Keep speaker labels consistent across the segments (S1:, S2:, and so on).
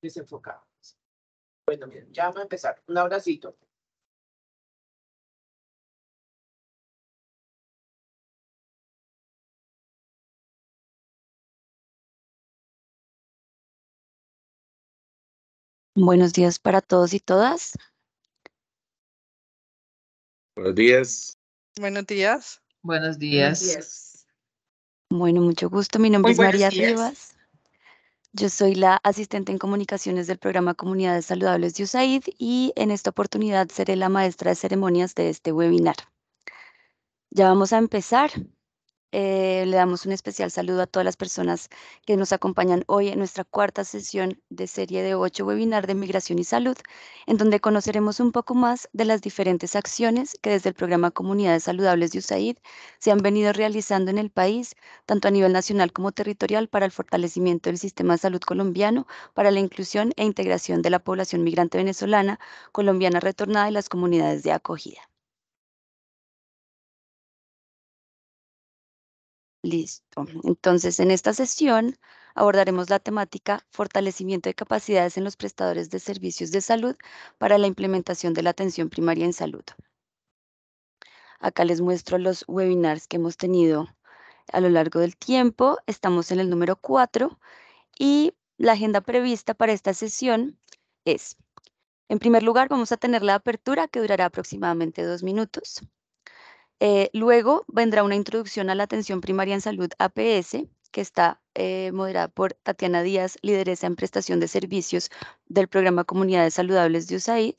S1: desenfocados. Bueno, ya vamos a empezar. Un abracito. Buenos días para todos y todas. Buenos días.
S2: Buenos días.
S1: Buenos
S3: días. Bueno, mucho gusto. Mi nombre es María Rivas. Yo soy la asistente en comunicaciones del programa Comunidades Saludables de USAID y en esta oportunidad seré la maestra de ceremonias de este webinar. Ya vamos a empezar. Eh, le damos un especial saludo a todas las personas que nos acompañan hoy en nuestra cuarta sesión de serie de ocho webinar de migración y salud, en donde conoceremos un poco más de las diferentes acciones que desde el programa Comunidades Saludables de USAID se han venido realizando en el país, tanto a nivel nacional como territorial, para el fortalecimiento del sistema de salud colombiano, para la inclusión e integración de la población migrante venezolana, colombiana retornada y las comunidades de acogida. Listo. Entonces, en esta sesión abordaremos la temática fortalecimiento de capacidades en los prestadores de servicios de salud para la implementación de la atención primaria en salud. Acá les muestro los webinars que hemos tenido a lo largo del tiempo. Estamos en el número 4 y la agenda prevista para esta sesión es, en primer lugar, vamos a tener la apertura que durará aproximadamente dos minutos. Eh, luego vendrá una introducción a la atención primaria en salud APS, que está eh, moderada por Tatiana Díaz, lideresa en prestación de servicios del programa Comunidades Saludables de USAID.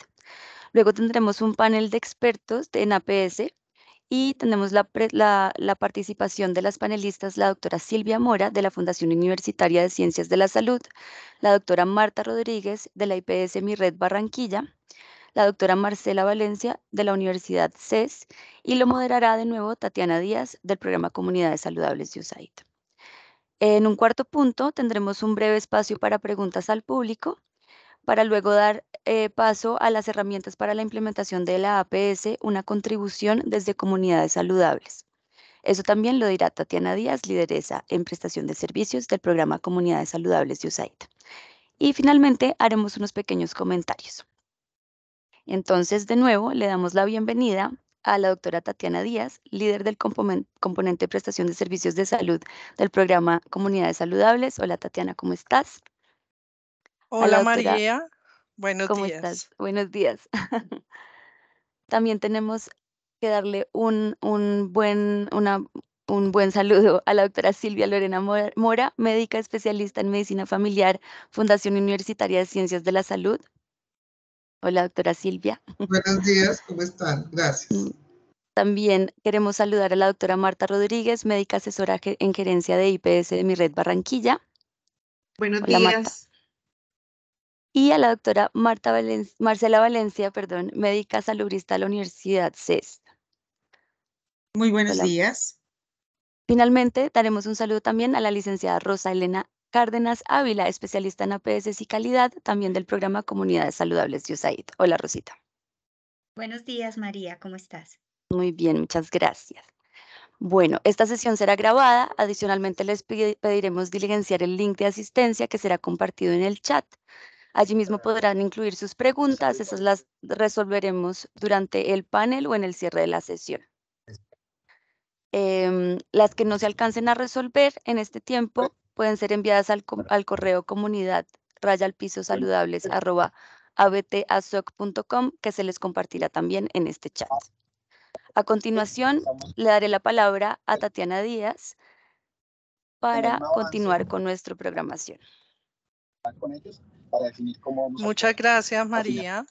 S3: Luego tendremos un panel de expertos en APS y tenemos la, la, participación de las panelistas, la doctora Silvia Mora de la Fundación Universitaria de Ciencias de la Salud, la doctora Marta Rodríguez de la IPS Mi Red Barranquilla, la doctora Marcela Valencia de la Universidad CES y lo moderará de nuevo Tatiana Díaz del programa Comunidades Saludables de USAID. En un cuarto punto tendremos un breve espacio para preguntas al público para luego dar eh, paso a las herramientas para la implementación de la APS, una contribución desde comunidades saludables. Eso también lo dirá Tatiana Díaz, lideresa en prestación de servicios del programa Comunidades Saludables de USAID. Y finalmente haremos unos pequeños comentarios. Entonces, de nuevo, le damos la bienvenida a la doctora Tatiana Díaz, líder del componente de prestación de servicios de salud del programa Comunidades Saludables. Hola Tatiana, ¿cómo estás? Hola María, buenos ¿cómo días. Estás? Buenos días. También tenemos que darle un, buen, un buen saludo a la doctora Silvia Lorena Mora, médica especialista en medicina familiar, Fundación Universitaria de Ciencias de la Salud, Hola, doctora Silvia.
S4: Buenos días, ¿cómo están? Gracias. Mm,
S3: también queremos saludar a la doctora Marta Rodríguez, médica asesora en gerencia de IPS de mi red Barranquilla. Buenos días. Y a la doctora Marta Marcela Valencia, perdón, médica salubrista de la Universidad CES. Muy buenos días. Finalmente, daremos un saludo también a la licenciada Rosa Elena Cárdenas Ávila, especialista en APS y calidad, también del programa Comunidades Saludables de USAID. Hola, Rosita.
S5: Buenos días, María, ¿cómo estás?
S3: Muy bien, muchas gracias. Bueno, esta sesión será grabada. Adicionalmente, les pediremos diligenciar el link de asistencia que será compartido en el chat. Allí mismo podrán incluir sus preguntas. Esas las resolveremos durante el panel o en el cierre de la sesión. Em, las que no se alcancen a resolver en este tiempo pueden ser enviadas al, correo comunidad raya saludables que se les compartirá también en este chat. Ah, a pues continuación, le daré la palabra a Tatiana Díaz para continuar con nuestra programación. Muchas gracias, María.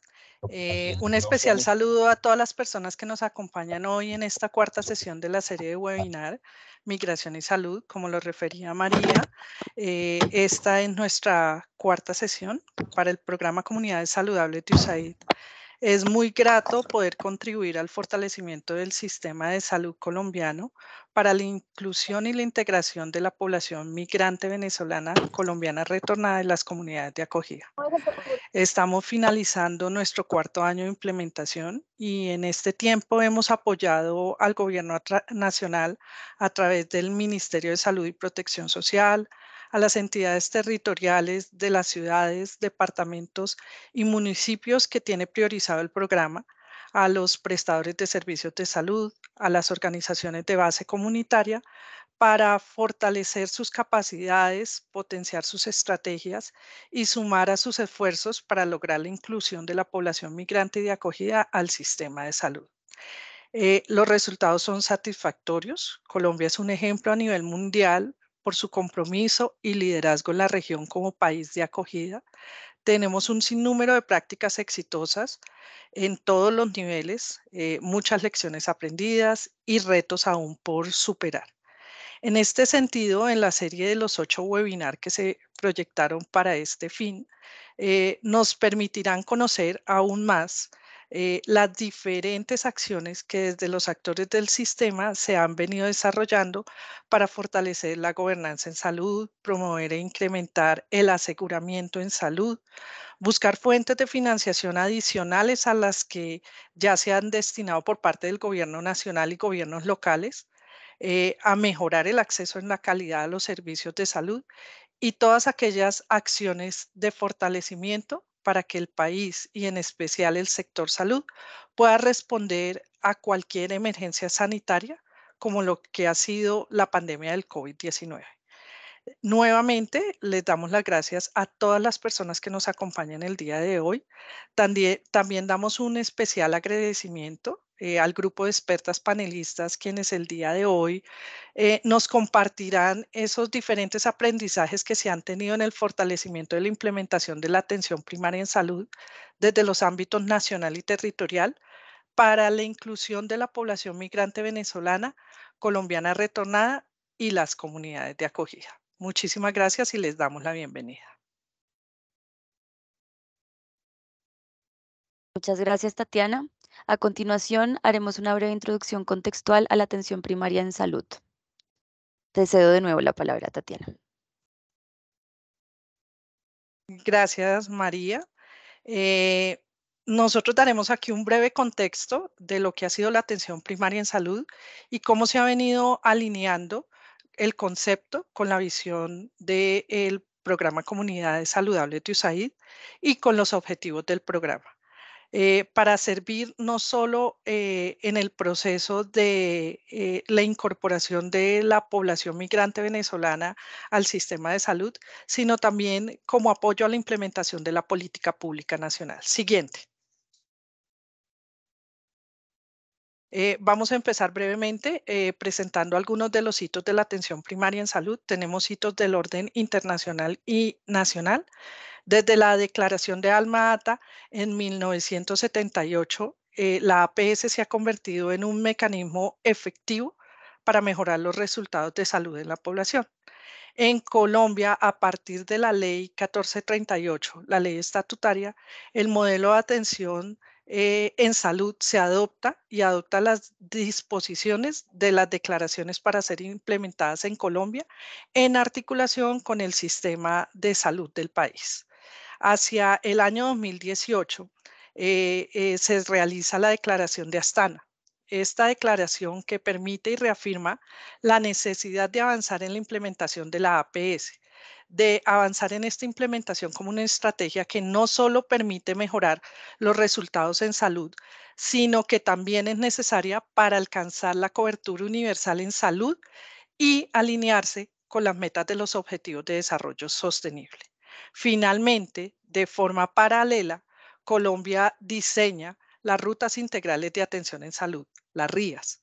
S2: Eh, un especial saludo a todas las personas que nos acompañan hoy en esta cuarta sesión de la serie de webinar. Migración y Salud, como lo refería María. Eh, esta es nuestra cuarta sesión para el programa Comunidades Saludables de USAID es muy grato poder contribuir al fortalecimiento del sistema de salud colombiano para la inclusión y la integración de la población migrante venezolana colombiana retornada en las comunidades de acogida. Estamos finalizando nuestro cuarto año de implementación y en este tiempo hemos apoyado al gobierno nacional a través del Ministerio de Salud y Protección Social, a las entidades territoriales de las ciudades, departamentos y municipios que tiene priorizado el programa, a los prestadores de servicios de salud, a las organizaciones de base comunitaria, para fortalecer sus capacidades, potenciar sus estrategias y sumar a sus esfuerzos para lograr la inclusión de la población migrante y de acogida al sistema de salud. Eh, los resultados son satisfactorios. Colombia es un ejemplo a nivel mundial por su compromiso y liderazgo en la región como país de acogida. Tenemos un sinnúmero de prácticas exitosas en todos los niveles, eh, muchas lecciones aprendidas y retos aún por superar. En este sentido, en la serie de los ocho webinars que se proyectaron para este fin, eh, nos permitirán conocer aún más eh, las diferentes acciones que desde los actores del sistema se han venido desarrollando para fortalecer la gobernanza en salud, promover e incrementar el aseguramiento en salud, buscar fuentes de financiación adicionales a las que ya se han destinado por parte del gobierno nacional y gobiernos locales, eh, a mejorar el acceso en la calidad a los servicios de salud y todas aquellas acciones de fortalecimiento para que el país y en especial el sector salud pueda responder a cualquier emergencia sanitaria como lo que ha sido la pandemia del COVID-19. Nuevamente, les damos las gracias a todas las personas que nos acompañan el día de hoy. También, damos un especial agradecimiento eh, al grupo de expertas panelistas quienes el día de hoy eh, nos compartirán esos diferentes aprendizajes que se han tenido en el fortalecimiento de la implementación de la atención primaria en salud desde los ámbitos nacional y territorial para la inclusión de la población migrante venezolana, colombiana retornada y las comunidades de acogida. Muchísimas gracias y les damos la bienvenida.
S3: Muchas gracias, Tatiana. A continuación, haremos una breve introducción contextual a la atención primaria en salud. Te cedo de nuevo la palabra, Tatiana.
S2: Gracias, María. Eh, nosotros daremos aquí un breve contexto de lo que ha sido la atención primaria en salud y cómo se ha venido alineando el concepto con la visión del programa Comunidades Saludables de USAID y con los objetivos del programa. Eh, para servir no solo eh, en el proceso de eh, la incorporación de la población migrante venezolana al sistema de salud, sino también como apoyo a la implementación de la política pública nacional. Siguiente. Eh, vamos a empezar brevemente eh, presentando algunos de los hitos de la atención primaria en salud. Tenemos hitos del orden internacional y nacional. Desde la declaración de Alma Ata en 1978, eh, la APS se ha convertido en un mecanismo efectivo para mejorar los resultados de salud en la población. En Colombia, a partir de la ley 1438, la ley estatutaria, el modelo de atención eh, en salud se adopta y adopta las disposiciones de las declaraciones para ser implementadas en Colombia en articulación con el sistema de salud del país. Hacia el año 2018 eh, eh, se realiza la declaración de Astana. Esta declaración que permite y reafirma la necesidad de avanzar en la implementación de la APS de avanzar en esta implementación como una estrategia que no solo permite mejorar los resultados en salud, sino que también es necesaria para alcanzar la cobertura universal en salud y alinearse con las metas de los Objetivos de Desarrollo Sostenible. Finalmente, de forma paralela, Colombia diseña las Rutas Integrales de Atención en Salud, las RIAS,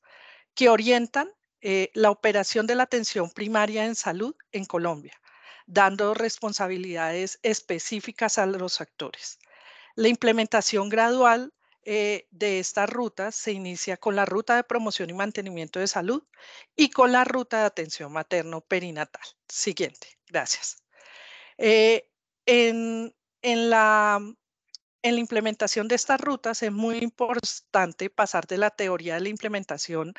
S2: que orientan eh, la operación de la atención primaria en salud en Colombia, dando responsabilidades específicas a los actores. La implementación gradual eh, de estas rutas se inicia con la ruta de promoción y mantenimiento de salud y con la ruta de atención materno perinatal. Siguiente, gracias. Eh, en, la implementación de estas rutas es muy importante pasar de la teoría de la implementación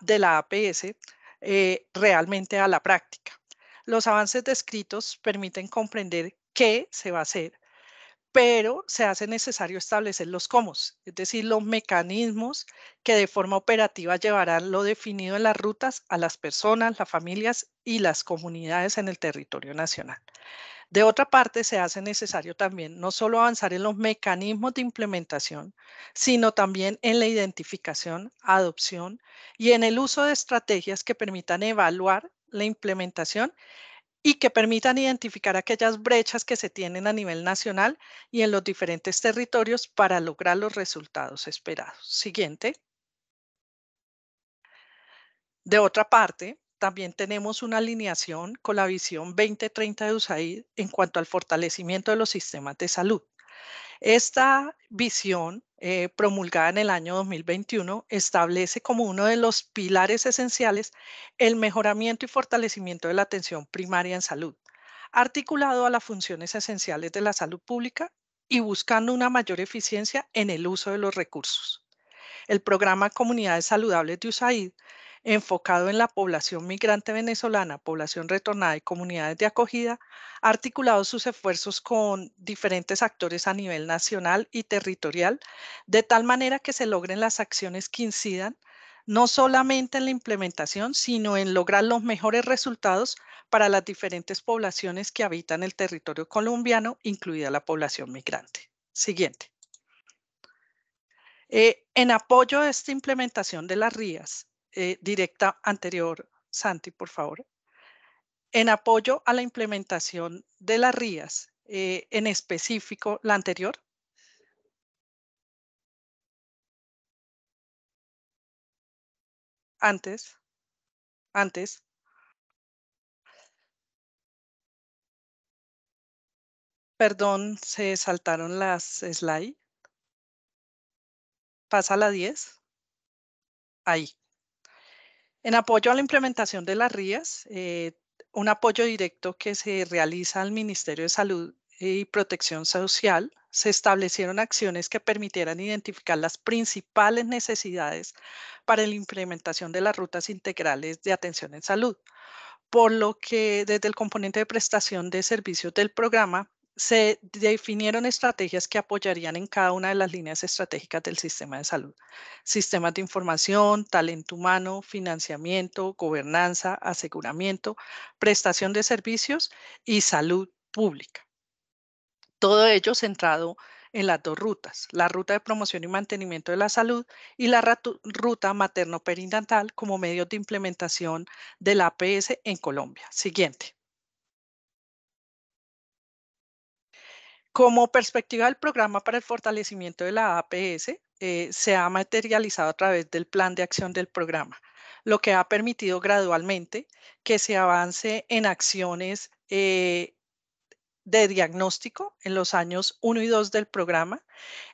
S2: de la APS eh, realmente a la práctica. Los avances descritos permiten comprender qué se va a hacer, pero se hace necesario establecer los cómo, es decir, los mecanismos que de forma operativa llevarán lo definido en las rutas a las personas, las familias y las comunidades en el territorio nacional. De otra parte, se hace necesario también no solo avanzar en los mecanismos de implementación, sino también en la identificación, adopción y en el uso de estrategias que permitan evaluar la implementación y que permitan identificar aquellas brechas que se tienen a nivel nacional y en los diferentes territorios para lograr los resultados esperados. Siguiente. De otra parte, también tenemos una alineación con la visión 2030 de USAID en cuanto al fortalecimiento de los sistemas de salud. Esta visión eh, promulgada en el año 2021 establece como uno de los pilares esenciales el mejoramiento y fortalecimiento de la atención primaria en salud, articulado a las funciones esenciales de la salud pública y buscando una mayor eficiencia en el uso de los recursos. El programa Comunidades Saludables de USAID enfocado en la población migrante venezolana, población retornada y comunidades de acogida, ha articulado sus esfuerzos con diferentes actores a nivel nacional y territorial, de tal manera que se logren las acciones que incidan no solamente en la implementación, sino en lograr los mejores resultados para las diferentes poblaciones que habitan el territorio colombiano, incluida la población migrante. Siguiente. Eh, en apoyo a esta implementación de las RIAS, eh, directa anterior, Santi, por favor, en apoyo a la implementación de las Rías, eh, en específico la anterior.
S1: Antes, antes.
S2: Perdón, se saltaron las slides. Pasa la 10. Ahí. En apoyo a la implementación de las Rías, eh, un apoyo directo que se realiza al Ministerio de Salud y Protección Social, se establecieron acciones que permitieran identificar las principales necesidades para la implementación de las rutas integrales de atención en salud, por lo que desde el componente de prestación de servicios del programa se definieron estrategias que apoyarían en cada una de las líneas estratégicas del sistema de salud. Sistemas de información, talento humano, financiamiento, gobernanza, aseguramiento, prestación de servicios y salud pública. Todo ello centrado en las dos rutas, la ruta de promoción y mantenimiento de la salud y la ruta materno-perinatal como medio de implementación de la APS en Colombia. Siguiente. Como perspectiva del programa para el fortalecimiento de la APS, eh, se ha materializado a través del plan de acción del programa, lo que ha permitido gradualmente que se avance en acciones eh, de diagnóstico en los años 1 y 2 del programa,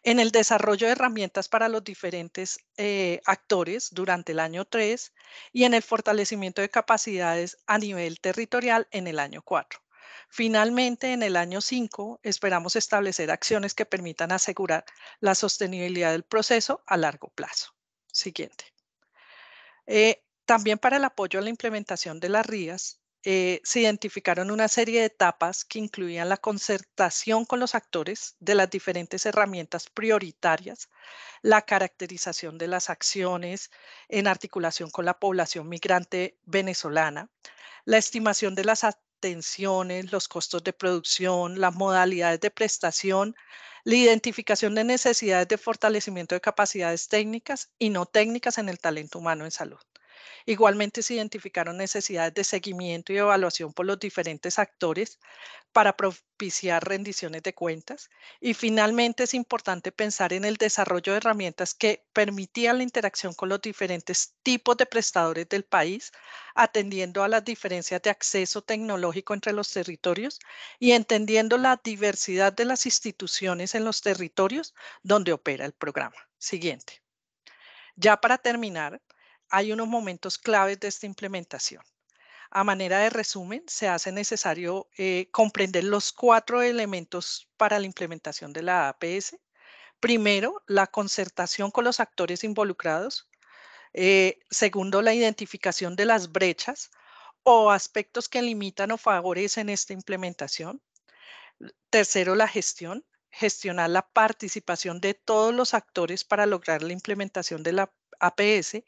S2: en el desarrollo de herramientas para los diferentes eh, actores durante el año 3 y en el fortalecimiento de capacidades a nivel territorial en el año 4. Finalmente, en el año 5, esperamos establecer acciones que permitan asegurar la sostenibilidad del proceso a largo plazo. Siguiente. Eh, también para el apoyo a la implementación de las RIAs, eh, se identificaron una serie de etapas que incluían la concertación con los actores de las diferentes herramientas prioritarias, la caracterización de las acciones en articulación con la población migrante venezolana, la estimación de las tensiones, los costos de producción, las modalidades de prestación, la identificación de necesidades de fortalecimiento de capacidades técnicas y no técnicas en el talento humano en salud. Igualmente se identificaron necesidades de seguimiento y evaluación por los diferentes actores para propiciar rendiciones de cuentas. Y finalmente es importante pensar en el desarrollo de herramientas que permitían la interacción con los diferentes tipos de prestadores del país, atendiendo a las diferencias de acceso tecnológico entre los territorios y entendiendo la diversidad de las instituciones en los territorios donde opera el programa. Siguiente. Ya para terminar, hay unos momentos claves de esta implementación. A manera de resumen, se hace necesario eh, comprender los cuatro elementos para la implementación de la APS. Primero, la concertación con los actores involucrados. Eh, segundo, la identificación de las brechas o aspectos que limitan o favorecen esta implementación. Tercero, la gestión, gestionar la participación de todos los actores para lograr la implementación de la APS.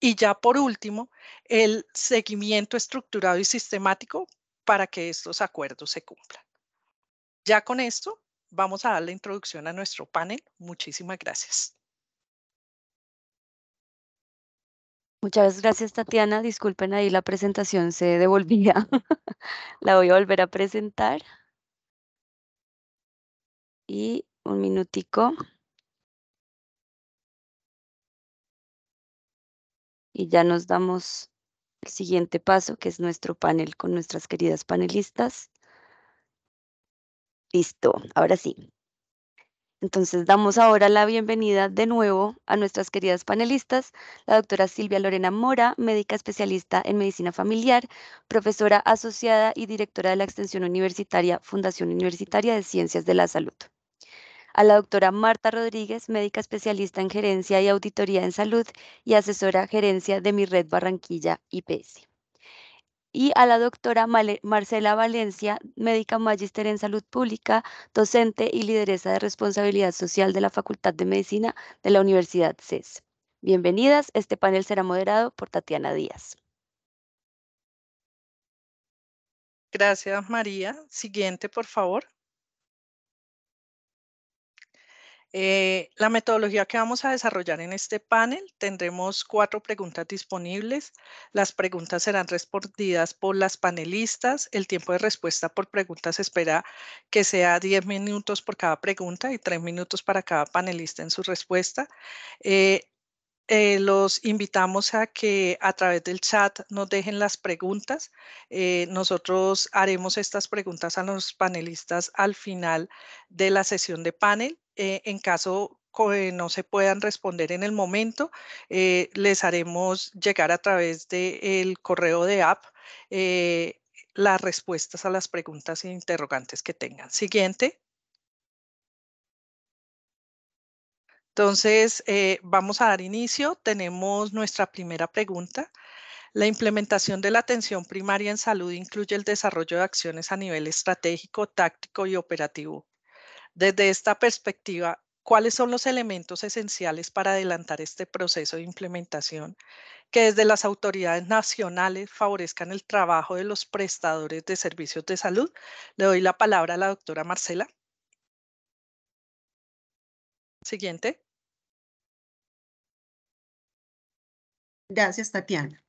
S2: Y ya por último, el seguimiento estructurado y sistemático para que estos acuerdos se cumplan. Ya con esto, vamos a dar la introducción a nuestro panel. Muchísimas gracias.
S3: Muchas gracias, Tatiana. Disculpen ahí la presentación, se devolvía. la voy a volver a presentar. Y un minutico. y ya nos damos el siguiente paso, que es nuestro panel con nuestras queridas panelistas. Listo, ahora sí. Entonces damos ahora la bienvenida de nuevo a nuestras queridas panelistas, la doctora Silvia Lorena Mora, médica especialista en medicina familiar, profesora asociada y directora de la Extensión Universitaria Fundación Universitaria de Ciencias de la Salud a la doctora Marta Rodríguez, médica especialista en gerencia y auditoría en salud y asesora gerencia de mi red Barranquilla IPS. Y a la doctora Marcela Valencia, médica magíster en salud pública, docente y lideresa de responsabilidad social de la Facultad de Medicina de la Universidad CES. Bienvenidas, este panel será moderado por Tatiana Díaz.
S2: Gracias, María. Siguiente, por favor. Eh, la metodología que vamos a desarrollar en este panel, tendremos cuatro preguntas disponibles. Las preguntas serán respondidas por las panelistas. El tiempo de respuesta por pregunta se espera que sea 10 minutos por cada pregunta y 3 minutos para cada panelista en su respuesta. Eh, eh, los invitamos a que a través del chat nos dejen las preguntas. nosotros haremos estas preguntas a los panelistas al final de la sesión de panel. Eh, en caso eh, no se puedan responder en el momento, eh, les haremos llegar a través del correo de app las respuestas a las preguntas e interrogantes que tengan. Siguiente. Entonces, vamos a dar inicio. Tenemos nuestra primera pregunta. La implementación de la atención primaria en salud incluye el desarrollo de acciones a nivel estratégico, táctico y operativo desde esta perspectiva, ¿cuáles son los elementos esenciales para adelantar este proceso de implementación que desde las autoridades nacionales favorezcan el trabajo de los prestadores de servicios de salud? Le doy la palabra a la doctora Marcela. Siguiente.
S6: Gracias, Tatiana.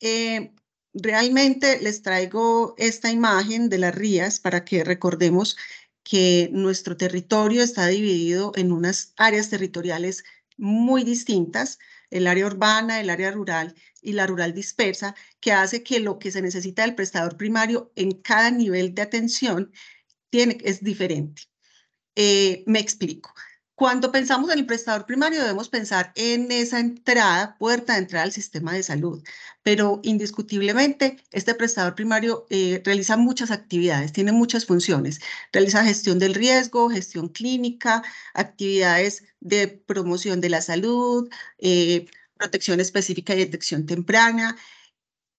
S6: Eh, realmente les traigo esta imagen de las Rías para que recordemos que nuestro territorio está dividido en unas áreas territoriales muy distintas, el área urbana, el área rural y la rural dispersa, que hace que lo que se necesita del prestador primario en cada nivel de atención tiene, es diferente. Eh, me explico. Cuando pensamos en el prestador primario, debemos pensar en esa entrada, puerta de entrada al sistema de salud, pero indiscutiblemente este prestador primario eh, realiza muchas actividades, tiene muchas funciones, realiza gestión del riesgo, gestión clínica, actividades de promoción de la salud, eh, protección específica y detección temprana,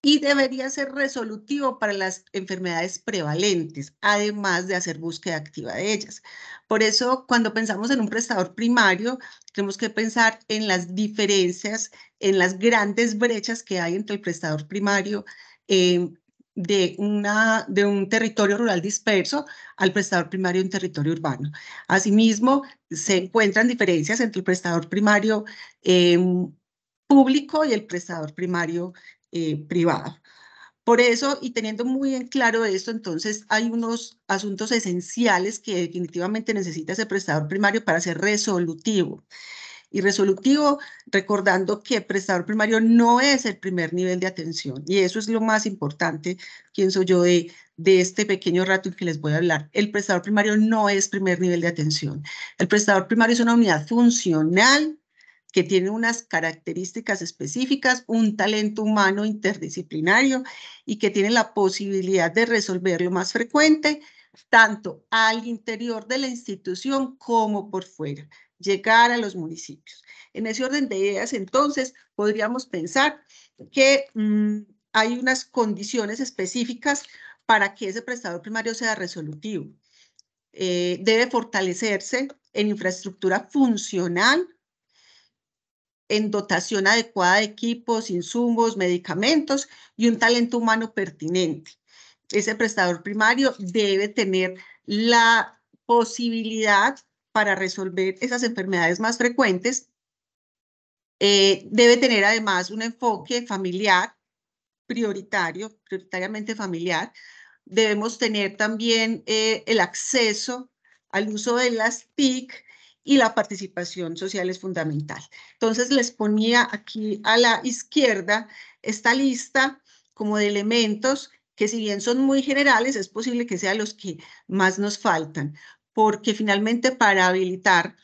S6: y debería ser resolutivo para las enfermedades prevalentes, además de hacer búsqueda activa de ellas. Por eso, cuando pensamos en un prestador primario, tenemos que pensar en las diferencias, en las grandes brechas que hay entre el prestador primario eh, de, una, de un territorio rural disperso al prestador primario en territorio urbano. Asimismo, se encuentran diferencias entre el prestador primario eh, público y el prestador primario eh, privada. Por eso, y teniendo muy en claro esto, entonces hay unos asuntos esenciales que definitivamente necesita ese prestador primario para ser resolutivo. Y resolutivo, recordando que el prestador primario no es el primer nivel de atención, y eso es lo más importante, pienso yo, de, de este pequeño rato en que les voy a hablar. El prestador primario no es primer nivel de atención. El prestador primario es una unidad funcional que tiene unas características específicas, un talento humano interdisciplinario y que tiene la posibilidad de resolverlo más frecuente, tanto al interior de la institución como por fuera, llegar a los municipios. En ese orden de ideas, entonces, podríamos pensar que mm, hay unas condiciones específicas para que ese prestador primario sea resolutivo. Eh, debe fortalecerse en infraestructura funcional en dotación adecuada de equipos, insumos, medicamentos y un talento humano pertinente. Ese prestador primario debe tener la posibilidad para resolver esas enfermedades más frecuentes. Eh, debe tener además un enfoque familiar prioritario, prioritariamente familiar. Debemos tener también eh, el acceso al uso de las TIC y la participación social es fundamental. Entonces les ponía aquí a la izquierda esta lista como de elementos que si bien son muy generales, es posible que sean los que más nos faltan, porque finalmente para habilitar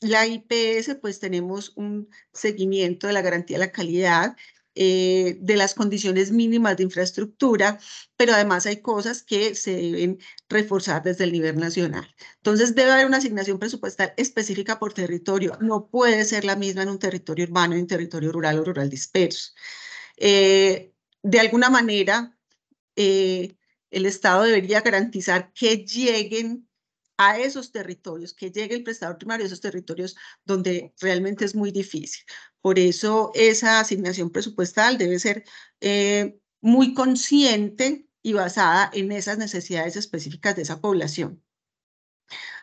S6: la IPS, pues tenemos un seguimiento de la garantía de la calidad eh, de las condiciones mínimas de infraestructura, pero además hay cosas que se deben reforzar desde el nivel nacional. Entonces debe haber una asignación presupuestal específica por territorio, no puede ser la misma en un territorio urbano, en un territorio rural o rural disperso. Eh, de alguna manera, eh, el Estado debería garantizar que lleguen a esos territorios, que llegue el prestador primario a esos territorios donde realmente es muy difícil. Por eso esa asignación presupuestal debe ser eh, muy consciente y basada en esas necesidades específicas de esa población.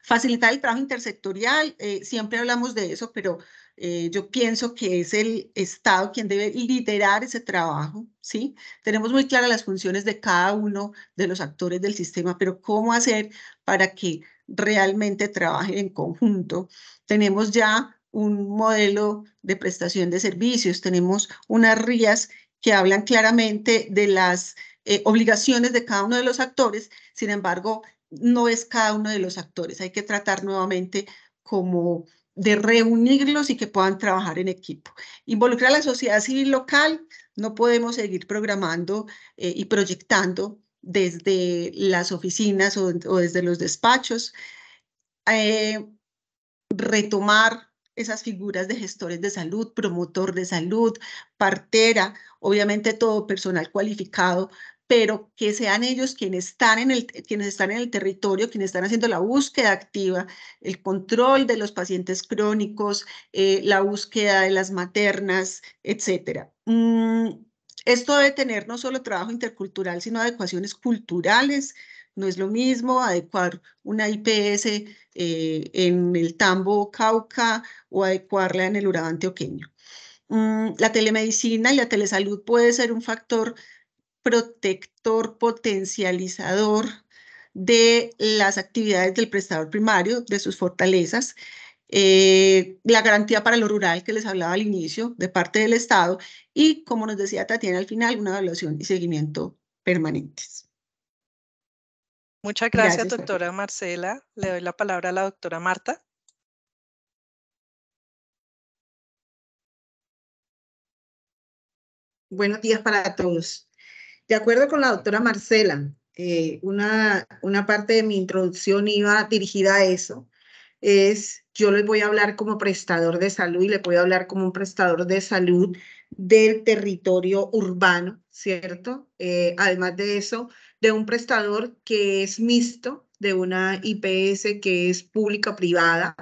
S6: Facilitar el trabajo intersectorial, eh, siempre hablamos de eso, pero eh, yo pienso que es el Estado quien debe liderar ese trabajo, ¿sí? Tenemos muy claras las funciones de cada uno de los actores del sistema, pero cómo hacer para que realmente trabajen en conjunto. Tenemos ya un modelo de prestación de servicios, tenemos unas rías que hablan claramente de las eh, obligaciones de cada uno de los actores, sin embargo, no es cada uno de los actores, hay que tratar nuevamente como de reunirlos y que puedan trabajar en equipo. Involucrar a la sociedad civil local, no podemos seguir programando eh, y proyectando desde las oficinas o, desde los despachos, eh, retomar esas figuras de gestores de salud, promotor de salud, partera, obviamente todo personal cualificado, pero que sean ellos quienes están en el, quienes están en el territorio, quienes están haciendo la búsqueda activa, el control de los pacientes crónicos, eh, la búsqueda de las maternas, etcétera. Mm, esto debe tener no solo trabajo intercultural, sino adecuaciones culturales. No es lo mismo adecuar una IPS eh, en el Tambo Cauca o adecuarla en el Urabá antioqueño. Mm, la telemedicina y la telesalud puede ser un factor protector, potencializador de las actividades del prestador primario, de sus fortalezas, eh, la garantía para lo rural que les hablaba al inicio de parte del Estado y, como nos decía Tatiana al final, una evaluación y seguimiento permanentes.
S2: Muchas gracias, doctora Marcela. Le doy la palabra a la doctora Marta.
S1: Buenos días para todos.
S5: De acuerdo con la doctora Marcela, eh, una parte de mi introducción iba dirigida a eso, es, yo les voy a hablar como prestador de salud y le voy a hablar como un prestador de salud del territorio urbano, ¿cierto? Eh, además de eso, de un prestador que es mixto, de una IPS que es pública-privada,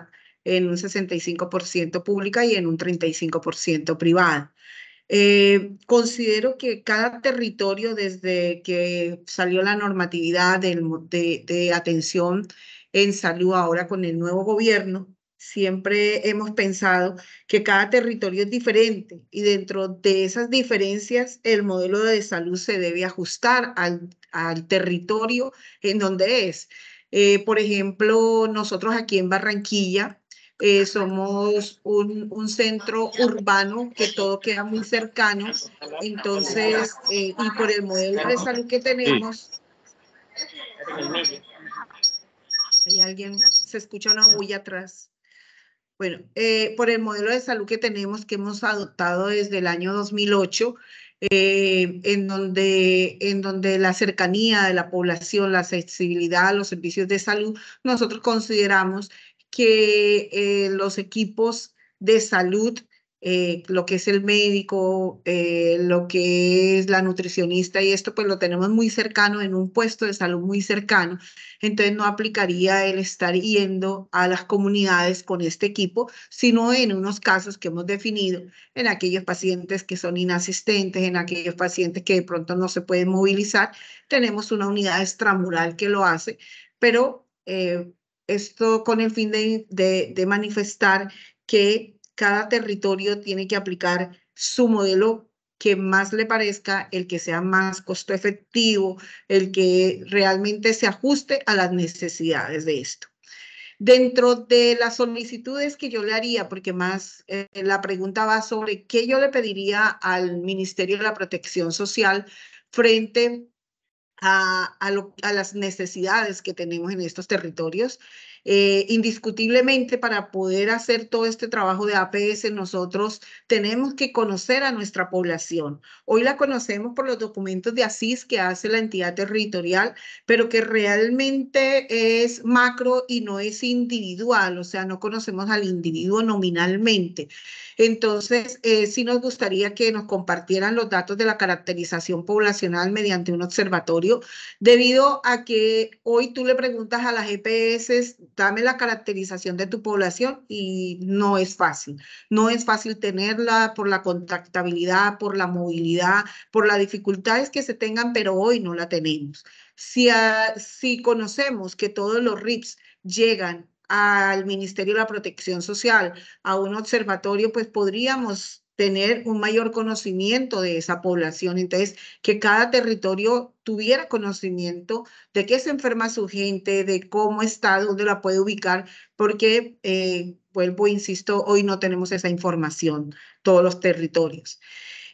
S5: en un 65% pública y en un 35% privada. Eh, considero que cada territorio, desde que salió la normatividad de atención en salud ahora con el nuevo gobierno. Siempre hemos pensado que cada territorio es diferente y dentro de esas diferencias el modelo de salud se debe ajustar al, al territorio en donde es. Eh, por ejemplo, nosotros aquí en Barranquilla eh, somos un, un, centro urbano que todo queda muy cercano. Entonces, eh, y por el modelo de salud que tenemos, alguien, se escucha una bulla atrás. Bueno, eh, por el modelo de salud que tenemos, que hemos adoptado desde el año 2008, eh, en, donde, en donde la cercanía de la población, la accesibilidad a los servicios de salud, nosotros consideramos que eh, los equipos de salud eh, lo que es el médico, eh, lo que es la nutricionista y esto, pues lo tenemos muy cercano, en un puesto de salud muy cercano. Entonces no aplicaría el estar yendo a las comunidades con este equipo, sino en unos casos que hemos definido, en aquellos pacientes que son inasistentes, en aquellos pacientes que de pronto no se pueden movilizar, tenemos una unidad extramural que lo hace, pero... Eh, esto con el fin de manifestar que cada territorio tiene que aplicar su modelo que más le parezca, el que sea más costo efectivo, el que realmente se ajuste a las necesidades de esto. Dentro de las solicitudes que yo le haría, porque más eh, la pregunta va sobre qué yo le pediría al Ministerio de la Protección Social frente a, a las necesidades que tenemos en estos territorios, eh, indiscutiblemente, para poder hacer todo este trabajo de APS, nosotros tenemos que conocer a nuestra población. Hoy la conocemos por los documentos de ASIS que hace la entidad territorial, pero que realmente es macro y no es individual, o sea, no conocemos al individuo nominalmente. Entonces, eh, sí nos gustaría que nos compartieran los datos de la caracterización poblacional mediante un observatorio, debido a que hoy tú le preguntas a las EPS dame la caracterización de tu población y no es fácil. No es fácil tenerla por la contactabilidad, por la movilidad, por las dificultades que se tengan, pero hoy no la tenemos. Si, si conocemos que todos los RIPS llegan al Ministerio de la Protección Social, a un observatorio, pues podríamos tener un mayor conocimiento de esa población. Entonces, que cada territorio tuviera conocimiento de qué se enferma su gente, de cómo está, dónde la puede ubicar, porque, eh, vuelvo, insisto, hoy no tenemos esa información, todos los territorios.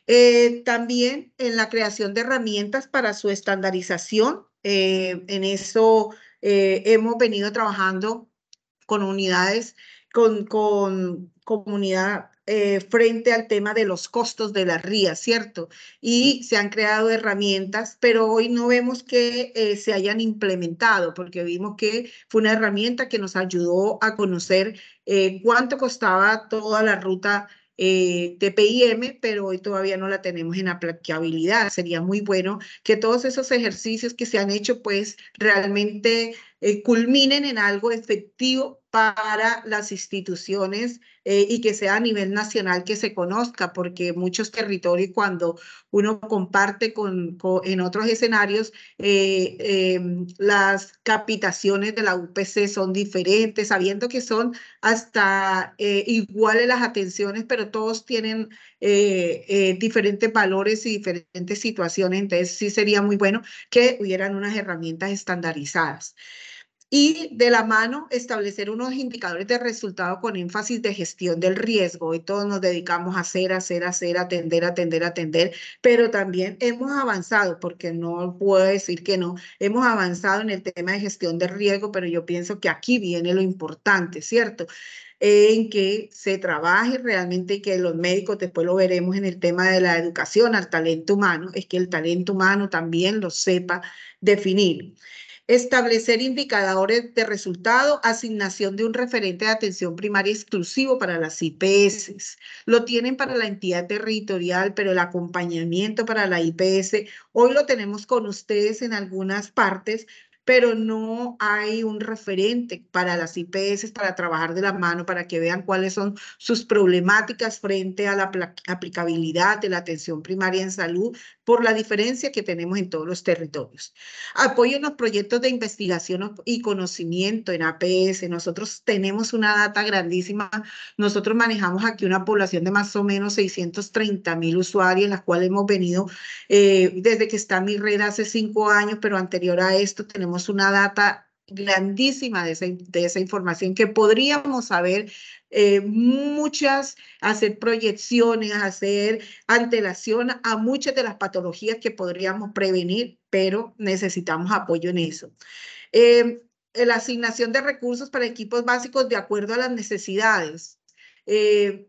S5: Eh, también en la creación de herramientas para su estandarización. Eh, en eso hemos venido trabajando con unidades, con, con comunidad eh, frente al tema de los costos de la ría, ¿cierto? Y se han creado herramientas, pero hoy no vemos que eh, se hayan implementado, porque vimos que fue una herramienta que nos ayudó a conocer eh, cuánto costaba toda la ruta de PIM, pero hoy todavía no la tenemos en aplicabilidad. Sería muy bueno que todos esos ejercicios que se han hecho, pues realmente culminen en algo efectivo para las instituciones eh, y que sea a nivel nacional que se conozca, porque muchos territorios cuando uno comparte con, en otros escenarios, eh, em, las capitaciones de la UPC son diferentes, sabiendo que son hasta eh, iguales las atenciones, pero todos tienen diferentes valores y diferentes situaciones, entonces sí sería muy bueno que hubieran unas herramientas estandarizadas y de la mano establecer unos indicadores de resultado con énfasis de gestión del riesgo. Hoy todos nos dedicamos a hacer, hacer, hacer, atender, atender, atender, pero también hemos avanzado, porque no puedo decir que no, hemos avanzado en el tema de gestión del riesgo, pero yo pienso que aquí viene lo importante, ¿cierto? en que se trabaje realmente y que los médicos, después lo veremos en el tema de la educación al talento humano, es que el talento humano también lo sepa definir establecer indicadores de resultado, asignación de un referente de atención primaria exclusivo para las IPS. Lo tienen para la entidad territorial, pero el acompañamiento para la IPS, hoy lo tenemos con ustedes en algunas partes, pero no hay un referente para las IPS para trabajar de la mano, para que vean cuáles son sus problemáticas frente a la aplicabilidad de la atención primaria en salud por la diferencia que tenemos en todos los territorios. Apoyo en los proyectos de investigación y conocimiento en APS. Nosotros tenemos una data grandísima. Nosotros manejamos aquí una población de más o menos 630 mil usuarios, las cuales hemos venido eh, desde que está mi red hace cinco años, pero anterior a esto tenemos una data grandísima de esa, información que podríamos saber eh, muchas, hacer proyecciones, hacer antelación a muchas de las patologías que podríamos prevenir, pero necesitamos apoyo en eso. Em, la asignación de recursos para equipos básicos de acuerdo a las necesidades. Em,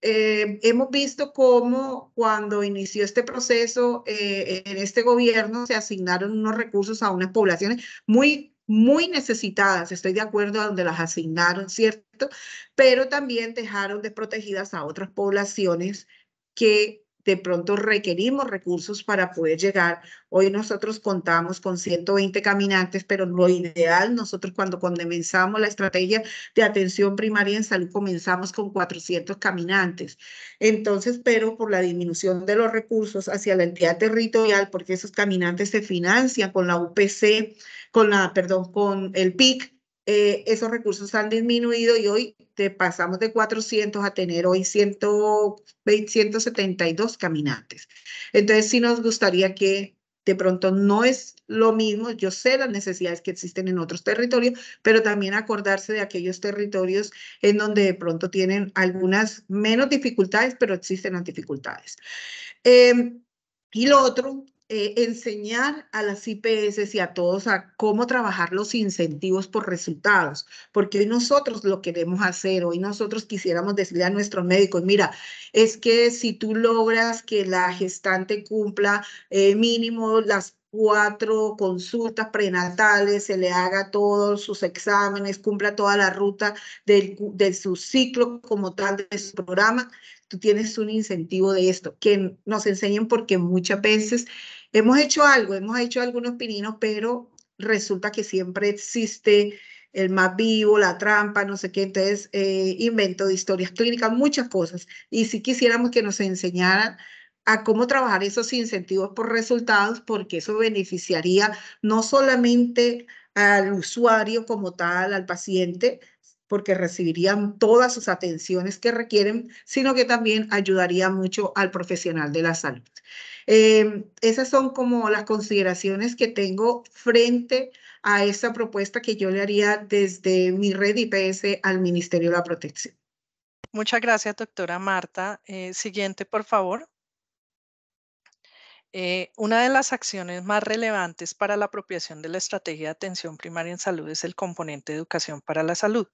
S5: em, hemos visto cómo cuando inició este proceso eh, en este gobierno se asignaron unos recursos a unas poblaciones muy muy necesitadas, estoy de acuerdo a donde las asignaron, ¿cierto? Pero también dejaron desprotegidas a otras poblaciones que de pronto requerimos recursos para poder llegar. Hoy nosotros contamos con 120 caminantes, pero lo ideal, nosotros cuando comenzamos la estrategia de atención primaria en salud, comenzamos con 400 caminantes. Entonces, pero por la disminución de los recursos hacia la entidad territorial, porque esos caminantes se financian con la UPC, con la, perdón, con el PIC, eh, esos recursos han disminuido y hoy te pasamos de 400 a tener hoy 172 caminantes. Entonces, sí nos gustaría que de pronto no es lo mismo, yo sé las necesidades que existen en otros territorios, pero también acordarse de aquellos territorios en donde de pronto tienen algunas menos dificultades, pero existen las dificultades. Em, y lo otro eh, enseñar a las IPS y a todos a cómo trabajar los incentivos por resultados, porque hoy nosotros lo queremos hacer, hoy nosotros quisiéramos decirle a nuestros médicos, mira, es que si tú logras que la gestante cumpla eh, mínimo las cuatro consultas prenatales, se le haga todos sus exámenes, cumpla toda la ruta de su ciclo como tal de su programa, tú tienes un incentivo de esto, que nos enseñen porque muchas veces Hemos hecho algo, hemos hecho algunos pininos, pero resulta que siempre existe el más vivo, la trampa, no sé qué. Entonces, eh, invento de historias clínicas, muchas cosas. Y si quisiéramos que nos enseñaran a cómo trabajar esos incentivos por resultados, porque eso beneficiaría no solamente al usuario como tal, al paciente, porque recibirían todas sus atenciones que requieren, sino que también ayudaría mucho al profesional de la salud. Eh, esas son como las consideraciones que tengo frente a esta propuesta que yo le haría desde mi red IPS al Ministerio de la Protección.
S2: Muchas gracias, doctora Marta. Eh, siguiente, por favor. Eh, una de las acciones más relevantes para la apropiación de la estrategia de atención primaria en salud es el componente de educación para la salud.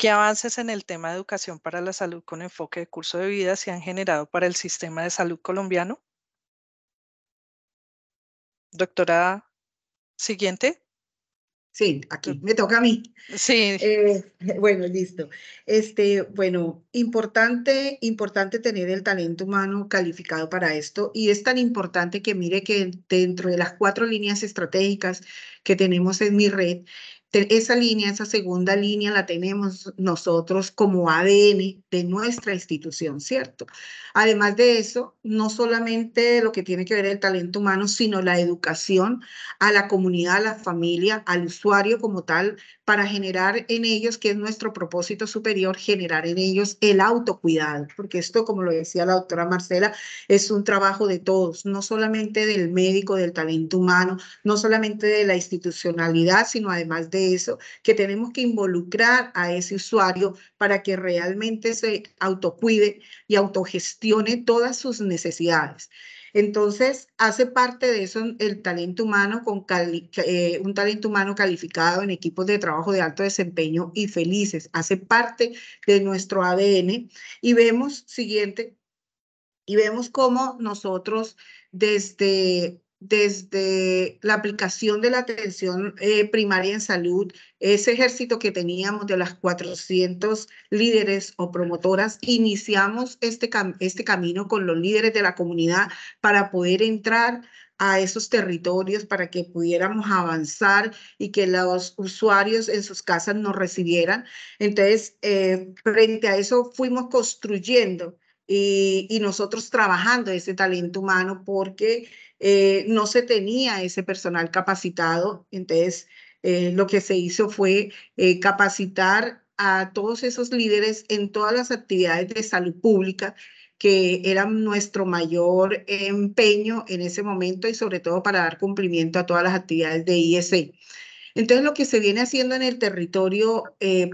S2: ¿Qué avances en el tema de educación para la salud con enfoque de curso de vida se han generado para el sistema de salud colombiano? Doctora, siguiente. Sí, aquí me toca a mí.
S5: Sí. Eh, bueno, listo. Este, bueno, importante, importante tener el talento humano calificado para esto y es tan importante que mire que dentro de las cuatro líneas estratégicas que tenemos en mi red, esa línea, esa segunda línea la tenemos nosotros como ADN de nuestra institución, ¿cierto? Además de eso, no solamente lo que tiene que ver el talento humano, sino la educación a la comunidad, a la familia, al usuario como tal, para generar en ellos, que es nuestro propósito superior, generar en ellos el autocuidado, porque esto, como lo decía la doctora Marcela, es un trabajo de todos, no solamente del médico, del talento humano, no solamente de la institucionalidad, sino además de eso, que tenemos que involucrar a ese usuario para que realmente se autocuide y autogestione todas sus necesidades. Entonces, hace parte de eso el talento humano, con eh, un talento humano calificado en equipos de trabajo de alto desempeño y felices. Hace parte de nuestro ADN. Y vemos, siguiente, y vemos cómo nosotros desde desde la aplicación de la atención eh, primaria en salud, ese ejército que teníamos de las 400 líderes o promotoras, iniciamos este, este camino con los líderes de la comunidad para poder entrar a esos territorios para que pudiéramos avanzar y que los usuarios en sus casas nos recibieran. Entonces, eh, frente a eso fuimos construyendo y, y nosotros trabajando ese talento humano porque eh, no se tenía ese personal capacitado. Entonces, eh, lo que se hizo fue eh, capacitar a todos esos líderes en todas las actividades de salud pública que era nuestro mayor empeño en ese momento y sobre todo para dar cumplimiento a todas las actividades de ISE. Entonces, lo que se viene haciendo en el territorio,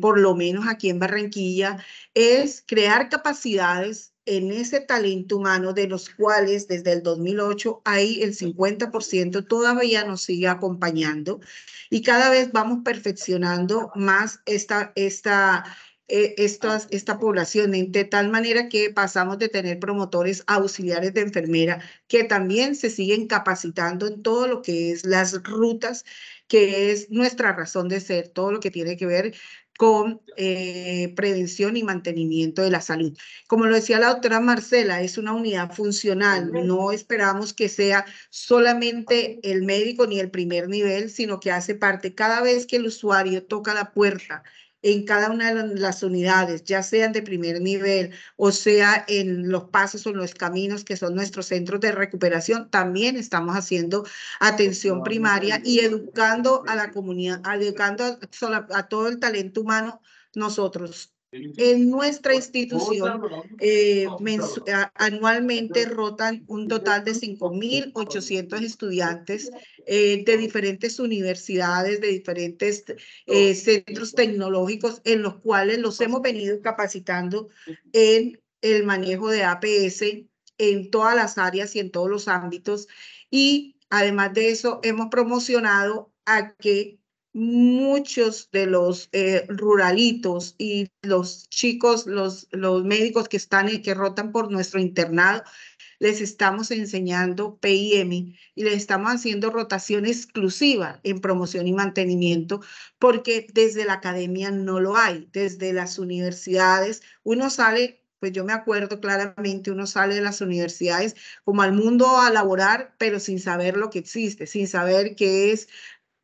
S5: por lo menos aquí en Barranquilla, es crear capacidades en ese talento humano de los cuales desde el 2008 hay el 50% todavía nos sigue acompañando y cada vez vamos perfeccionando más esta, esta, e, esta, esta población de tal manera que pasamos de tener promotores auxiliares de enfermera que también se siguen capacitando en todo lo que es las rutas que es nuestra razón de ser, todo lo que tiene que ver con eh, prevención y mantenimiento de la salud. Como lo decía la doctora Marcela, es una unidad funcional, no esperamos que sea solamente el médico ni el primer nivel, sino que hace parte cada vez que el usuario toca la puerta en cada una de las unidades, ya sean de primer nivel o sea en los pasos o en los caminos que son nuestros centros de recuperación, también estamos haciendo atención primaria y educando a la comunidad, educando a todo el talento humano nosotros en nuestra institución eh, anualmente rotan un total de 5.800 estudiantes eh, de diferentes universidades, de diferentes eh, centros tecnológicos en los cuales los hemos venido capacitando en el manejo de APS en todas las áreas y en todos los ámbitos. Y además de eso, hemos promocionado a que muchos de los eh, ruralitos y los chicos, los, los médicos que están y que rotan por nuestro internado, les estamos enseñando PIM y les estamos haciendo rotación exclusiva en promoción y mantenimiento, porque desde la academia no lo hay, desde las universidades uno sale pues yo me acuerdo claramente, uno sale de las universidades como al mundo a laborar, pero sin saber lo que existe, sin saber qué es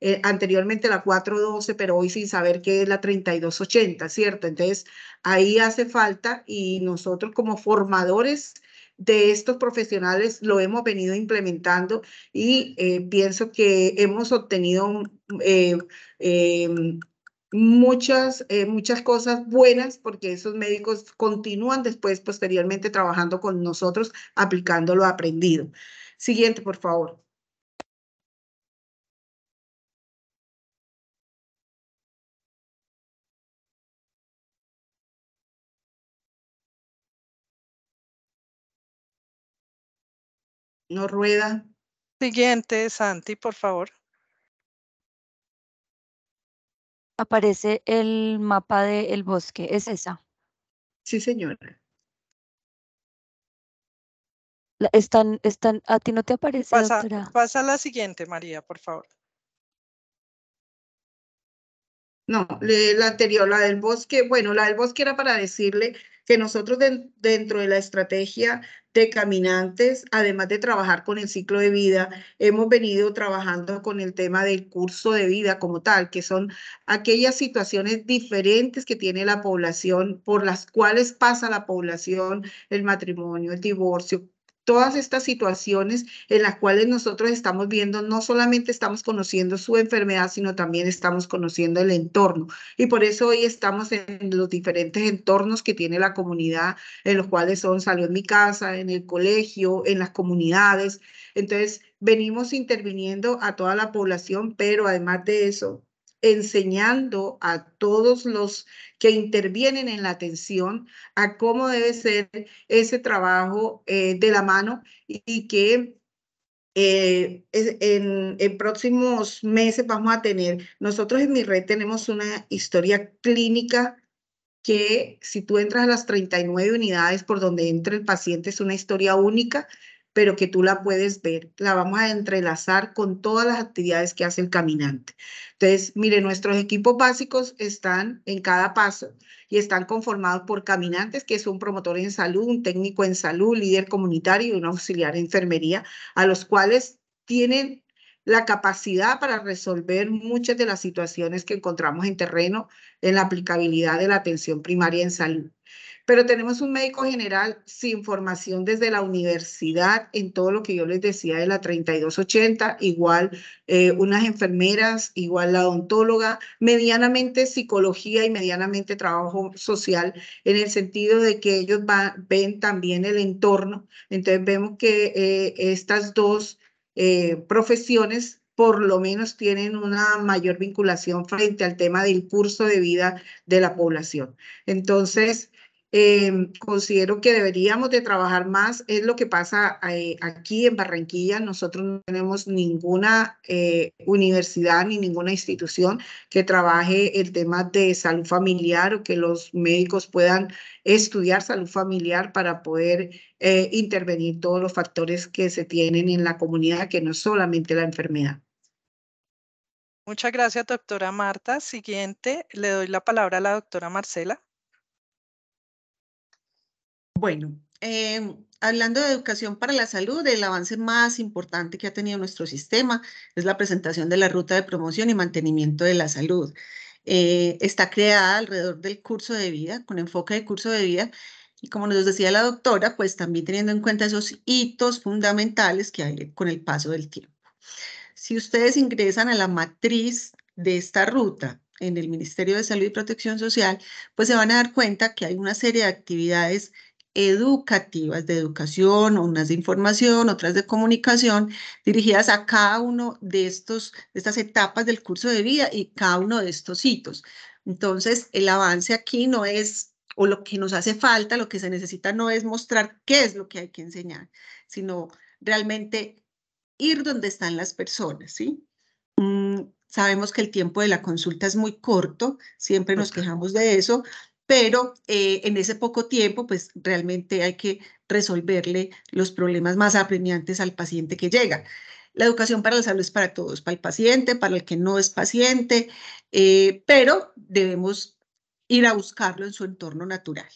S5: eh, anteriormente la 412, pero hoy sin saber qué es la 3280, ¿cierto? Entonces, ahí hace falta y nosotros como formadores de estos profesionales lo hemos venido implementando y eh, pienso que hemos obtenido eh, em, muchas, muchas cosas buenas porque esos médicos continúan después, posteriormente,
S1: trabajando con nosotros, aplicando lo aprendido. Siguiente, por favor. no rueda. Siguiente,
S2: Santi, por favor.
S3: Aparece el mapa del bosque, ¿es esa? Sí, señora. Están, están, a ti no te aparece. Pasa,
S2: pasa la siguiente, María, por favor.
S1: No,
S5: la anterior, la del bosque, bueno, la del bosque era para decirle que nosotros dentro de la estrategia de caminantes, además de trabajar con el ciclo de vida, hemos venido trabajando con el tema del curso de vida como tal, que son aquellas situaciones diferentes que tiene la población, por las cuales pasa la población, el matrimonio, el divorcio, todas estas situaciones en las cuales nosotros estamos viendo, no solamente estamos conociendo su enfermedad, sino también estamos conociendo el entorno. Y por eso hoy estamos en los diferentes entornos que tiene la comunidad, en los cuales son salud en mi casa, en el colegio, en las comunidades. Entonces, venimos interviniendo a toda la población, pero además de eso, enseñando a todos los que intervienen en la atención a cómo debe ser ese trabajo eh, de la mano y, que eh, en, en, próximos meses vamos a tener, nosotros en mi red tenemos una historia clínica que si tú entras a las 39 unidades por donde entra el paciente es una historia única pero que tú la puedes ver, la vamos a entrelazar con todas las actividades que hace el caminante. Entonces, mire, nuestros equipos básicos están en cada paso y están conformados por caminantes, que es un promotor en salud, un técnico en salud, líder comunitario y un auxiliar de enfermería, a los cuales tienen la capacidad para resolver muchas de las situaciones que encontramos en terreno en la aplicabilidad de la atención primaria en salud. Pero tenemos un médico general sin formación desde la universidad en todo lo que yo les decía de la 3280, igual eh, unas enfermeras, igual la odontóloga, medianamente psicología y medianamente trabajo social, en el sentido de que ellos ven también el entorno. Entonces vemos que eh, estas dos eh, profesiones por lo menos tienen una mayor vinculación frente al tema del curso de vida de la población. Entonces, Em, considero que deberíamos de trabajar más. Es lo que pasa eh, aquí en Barranquilla. Nosotros no tenemos ninguna eh, universidad ni ninguna institución que trabaje el tema de salud familiar o que los médicos puedan estudiar salud familiar para poder eh, intervenir todos los factores que se tienen en la comunidad, que no es solamente la enfermedad.
S2: Muchas gracias, doctora Marta. Siguiente, le doy la palabra a la doctora Marcela.
S6: Bueno, eh, hablando de educación para la salud, el avance más importante que ha tenido nuestro sistema es la presentación de la ruta de promoción y mantenimiento de la salud. Eh, está creada alrededor del curso de vida, con enfoque de curso de vida, y como nos decía la doctora, pues también teniendo en cuenta esos hitos fundamentales que hay con el paso del tiempo. Si ustedes ingresan a la matriz de esta ruta en el Ministerio de Salud y Protección Social, pues se van a dar cuenta que hay una serie de actividades educativas de educación, unas de información, otras de comunicación, dirigidas a cada uno de, estos, estas etapas del curso de vida y cada uno de estos hitos. Entonces, el avance aquí no es o lo que nos hace falta, lo que se necesita no es mostrar qué es lo que hay que enseñar, sino realmente ir donde están las personas, ¿sí? Mm, sabemos que el tiempo de la consulta es muy corto, siempre nos quejamos de eso, pero eh, en ese poco tiempo, pues realmente hay que resolverle los problemas más apremiantes al paciente que llega. La educación para la salud es para todos, para el paciente, para el que no es paciente, eh, pero debemos ir a buscarlo en su entorno natural,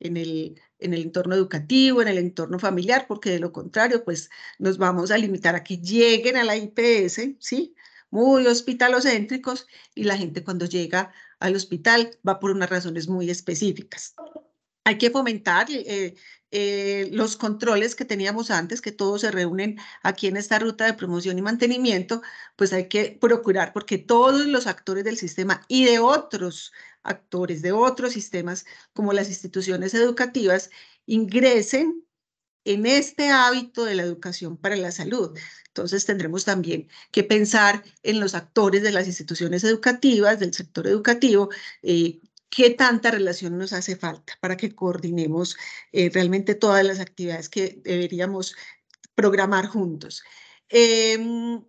S6: en el, en el entorno educativo, en el entorno familiar, porque de lo contrario, pues nos vamos a limitar a que lleguen a la IPS, ¿sí? Muy hospitalocéntricos y la gente cuando llega al hospital va por unas razones muy específicas. Hay que fomentar eh, eh, los controles que teníamos antes, que todos se reúnen aquí en esta ruta de promoción y mantenimiento, pues hay que procurar porque todos los actores del sistema y de otros actores de otros sistemas, como las instituciones educativas, ingresen en este hábito de la educación para la salud. Entonces tendremos también que pensar en los actores de las instituciones educativas, del sector educativo, eh, qué tanta relación nos hace falta para que coordinemos eh, realmente todas las actividades que deberíamos programar juntos. Em,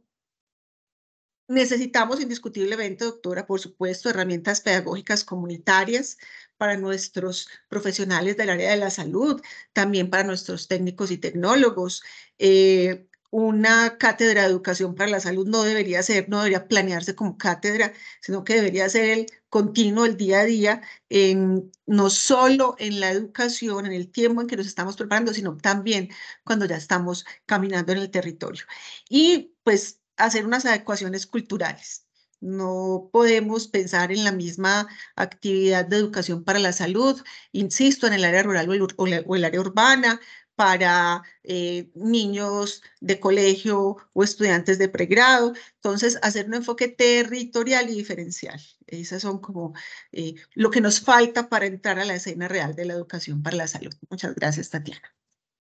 S6: necesitamos indiscutiblemente, doctora, por supuesto, herramientas pedagógicas comunitarias para nuestros profesionales del área de la salud, también para nuestros técnicos y tecnólogos. Eh, una cátedra de educación para la salud no debería ser, no debería planearse como cátedra, sino que debería ser el continuo, el día a día, en, no solo en la educación, en el tiempo en que nos estamos preparando, sino también cuando ya estamos caminando en el territorio. Y pues hacer unas adecuaciones culturales. No podemos pensar en la misma actividad de educación para la salud, insisto, en el área rural o el, área urbana, para eh, niños de colegio o estudiantes de pregrado. Entonces, hacer un enfoque territorial y diferencial. Esas son como eh, lo que nos falta para entrar a la escena real de la educación para la salud. Muchas gracias,
S2: Tatiana.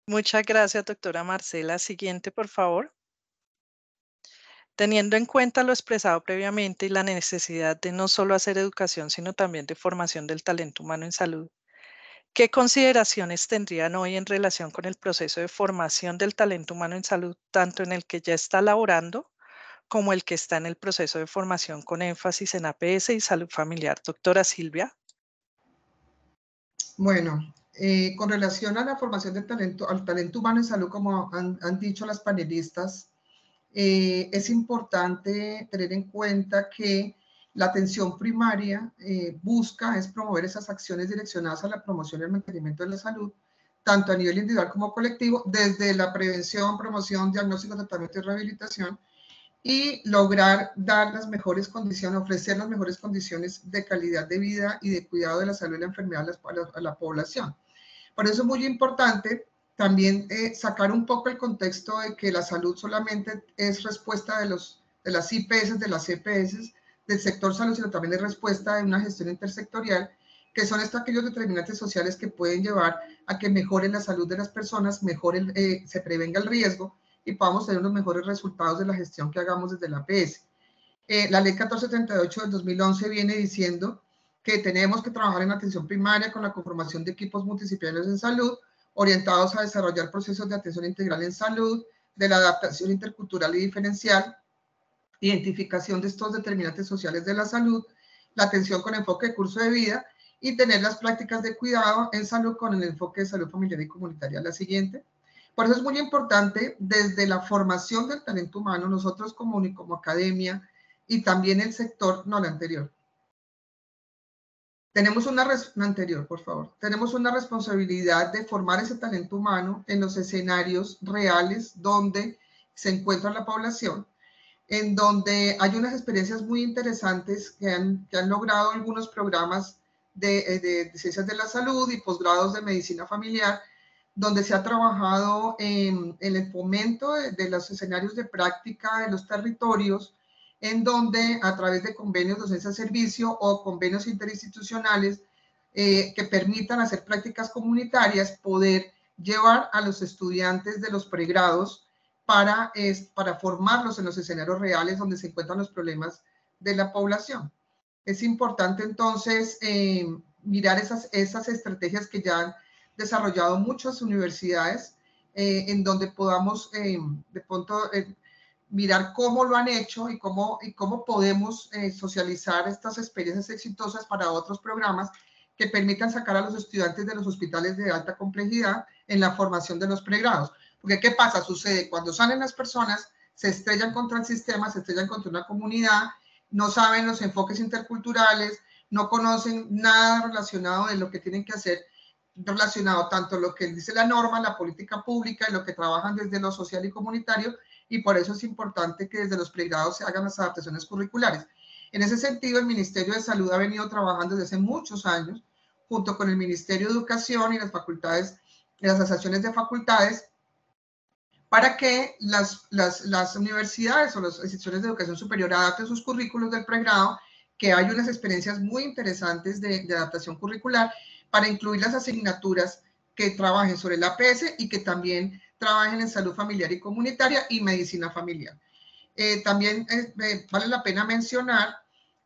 S2: Muchas gracias, doctora Marcela. Siguiente, por favor. Teniendo en cuenta lo expresado previamente y la necesidad de no solo hacer educación, sino también de formación del talento humano en salud, ¿qué consideraciones tendrían hoy en relación con el proceso de formación del talento humano en salud, tanto en el que ya está laborando como el que está en el proceso de formación con énfasis en APS y salud familiar? Doctora Silvia. Bueno, eh, con relación a la
S4: formación del talento, al talento humano en salud, como han dicho las panelistas, eh, es importante tener en cuenta que la atención primaria eh, busca es promover esas acciones direccionadas a la promoción y el mantenimiento de la salud, tanto a nivel individual como colectivo, desde la prevención, promoción, diagnóstico, tratamiento y rehabilitación, y lograr dar las mejores condiciones, ofrecer las mejores condiciones de calidad de vida y de cuidado de la salud y la enfermedad a la población. Por eso es muy importante también eh, sacar un poco el contexto de que la salud solamente es respuesta de, los, las IPS, de las EPS, del sector salud, sino también es respuesta de una gestión intersectorial, que son estos aquellos determinantes sociales que pueden llevar a que mejore la salud de las personas, mejore, eh, se prevenga el riesgo y podamos tener los mejores resultados de la gestión que hagamos desde la PS eh, la ley 1438 del 2011 viene diciendo que tenemos que trabajar en atención primaria con la conformación de equipos municipales en salud, orientados a desarrollar procesos de atención integral en salud, de la adaptación intercultural y diferencial, identificación de estos determinantes sociales de la salud, la atención con enfoque de curso de vida y tener las prácticas de cuidado en salud con el enfoque de salud familiar y comunitaria. La siguiente. Por eso es muy importante desde la formación del talento humano, nosotros como, como academia y también el sector, no la anterior, tenemos una, anterior, por favor. Tenemos una responsabilidad de formar ese talento humano en los escenarios reales donde se encuentra la población, en donde hay unas experiencias muy interesantes que han, logrado algunos programas eh, de, ciencias de la salud y posgrados de medicina familiar, donde se ha trabajado en, el fomento de, de los escenarios de práctica de los territorios, en donde a través de convenios docencia-servicio o convenios interinstitucionales eh, que permitan hacer prácticas comunitarias, poder llevar a los estudiantes de los pregrados para, para formarlos en los escenarios reales donde se encuentran los problemas de la población. Es importante entonces eh, mirar esas, esas estrategias que ya han desarrollado muchas universidades eh, en donde podamos de pronto mirar cómo lo han hecho y cómo, y cómo podemos eh, socializar estas experiencias exitosas para otros programas que permitan sacar a los estudiantes de los hospitales de alta complejidad en la formación de los pregrados. Porque ¿qué pasa? Sucede cuando salen las personas, se estrellan contra el sistema, se estrellan contra una comunidad, no saben los enfoques interculturales, no conocen nada relacionado de lo que tienen que hacer, relacionado tanto lo que dice la norma, la política pública y lo que trabajan desde lo social y comunitario, y por eso es importante que desde los pregrados se hagan las adaptaciones curriculares. En ese sentido, el Ministerio de Salud ha venido trabajando desde hace muchos años, junto con el Ministerio de Educación y las facultades, las asociaciones de facultades, para que las, universidades o las instituciones de educación superior adapten sus currículos del pregrado, que hay unas experiencias muy interesantes de adaptación curricular, para incluir las asignaturas que trabajen sobre la APS y que también trabajen en salud familiar y comunitaria y medicina familiar. Eh, también eh, vale la pena mencionar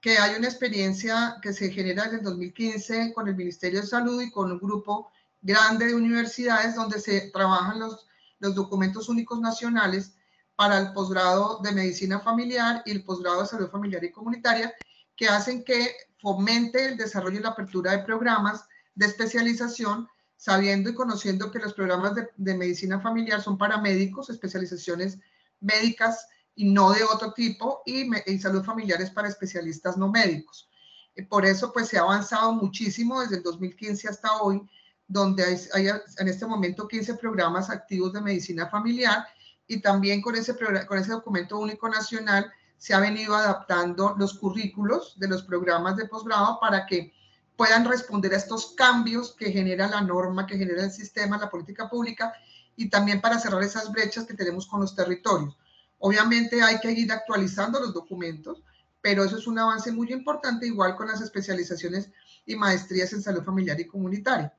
S4: que hay una experiencia que se genera desde el 2015 con el Ministerio de Salud y con un grupo grande de universidades donde se trabajan los, los documentos únicos nacionales para el posgrado de medicina familiar y el posgrado de salud familiar y comunitaria, que hacen que fomente el desarrollo y la apertura de programas de especialización sabiendo y conociendo que los programas de, medicina familiar son para médicos, especializaciones médicas y no de otro tipo, y, salud familiar es para especialistas no médicos. Eh, por eso, pues se ha avanzado muchísimo desde el 2015 hasta hoy, donde hay, en este momento 15 programas activos de medicina familiar y también con ese, con ese documento único nacional se ha venido adaptando los currículos de los programas de posgrado para que puedan responder a estos cambios que genera la norma, que genera el sistema, la política pública, y también para cerrar esas brechas que tenemos con los territorios. Obviamente hay que ir actualizando los documentos, pero eso es un avance muy importante, igual con las especializaciones y maestrías en salud familiar y comunitaria.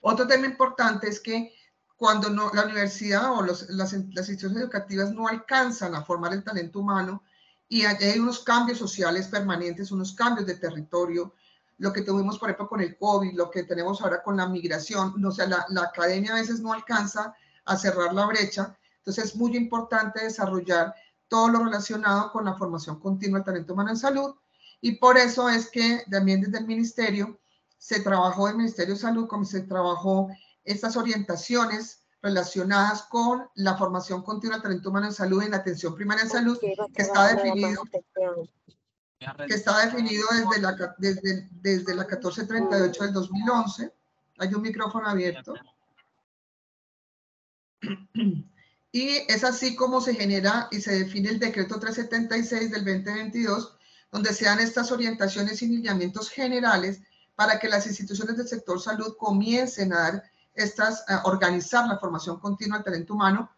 S4: Otro tema importante es que cuando no, la universidad o las, las, instituciones educativas no alcanzan a formar el talento humano y hay unos cambios sociales permanentes, unos cambios de territorio, lo que tuvimos, por ejemplo, con el COVID, lo que tenemos ahora con la migración, o sea, la, la academia a veces no alcanza a cerrar la brecha, entonces es muy importante desarrollar todo lo relacionado con la formación continua del talento humano en salud y por eso es que también desde el ministerio se trabajó, el Ministerio de Salud, como se trabajó estas orientaciones relacionadas con la formación continua del talento humano en salud en la atención primaria en salud, que está definido que está definido desde la, desde, desde la 1438 del 2011. Hay un micrófono abierto. Y es así como se genera y se define el decreto 376 del 2022, donde se dan estas orientaciones y lineamientos generales para que las instituciones del sector salud comiencen a dar estas, a organizar la formación continua del talento humano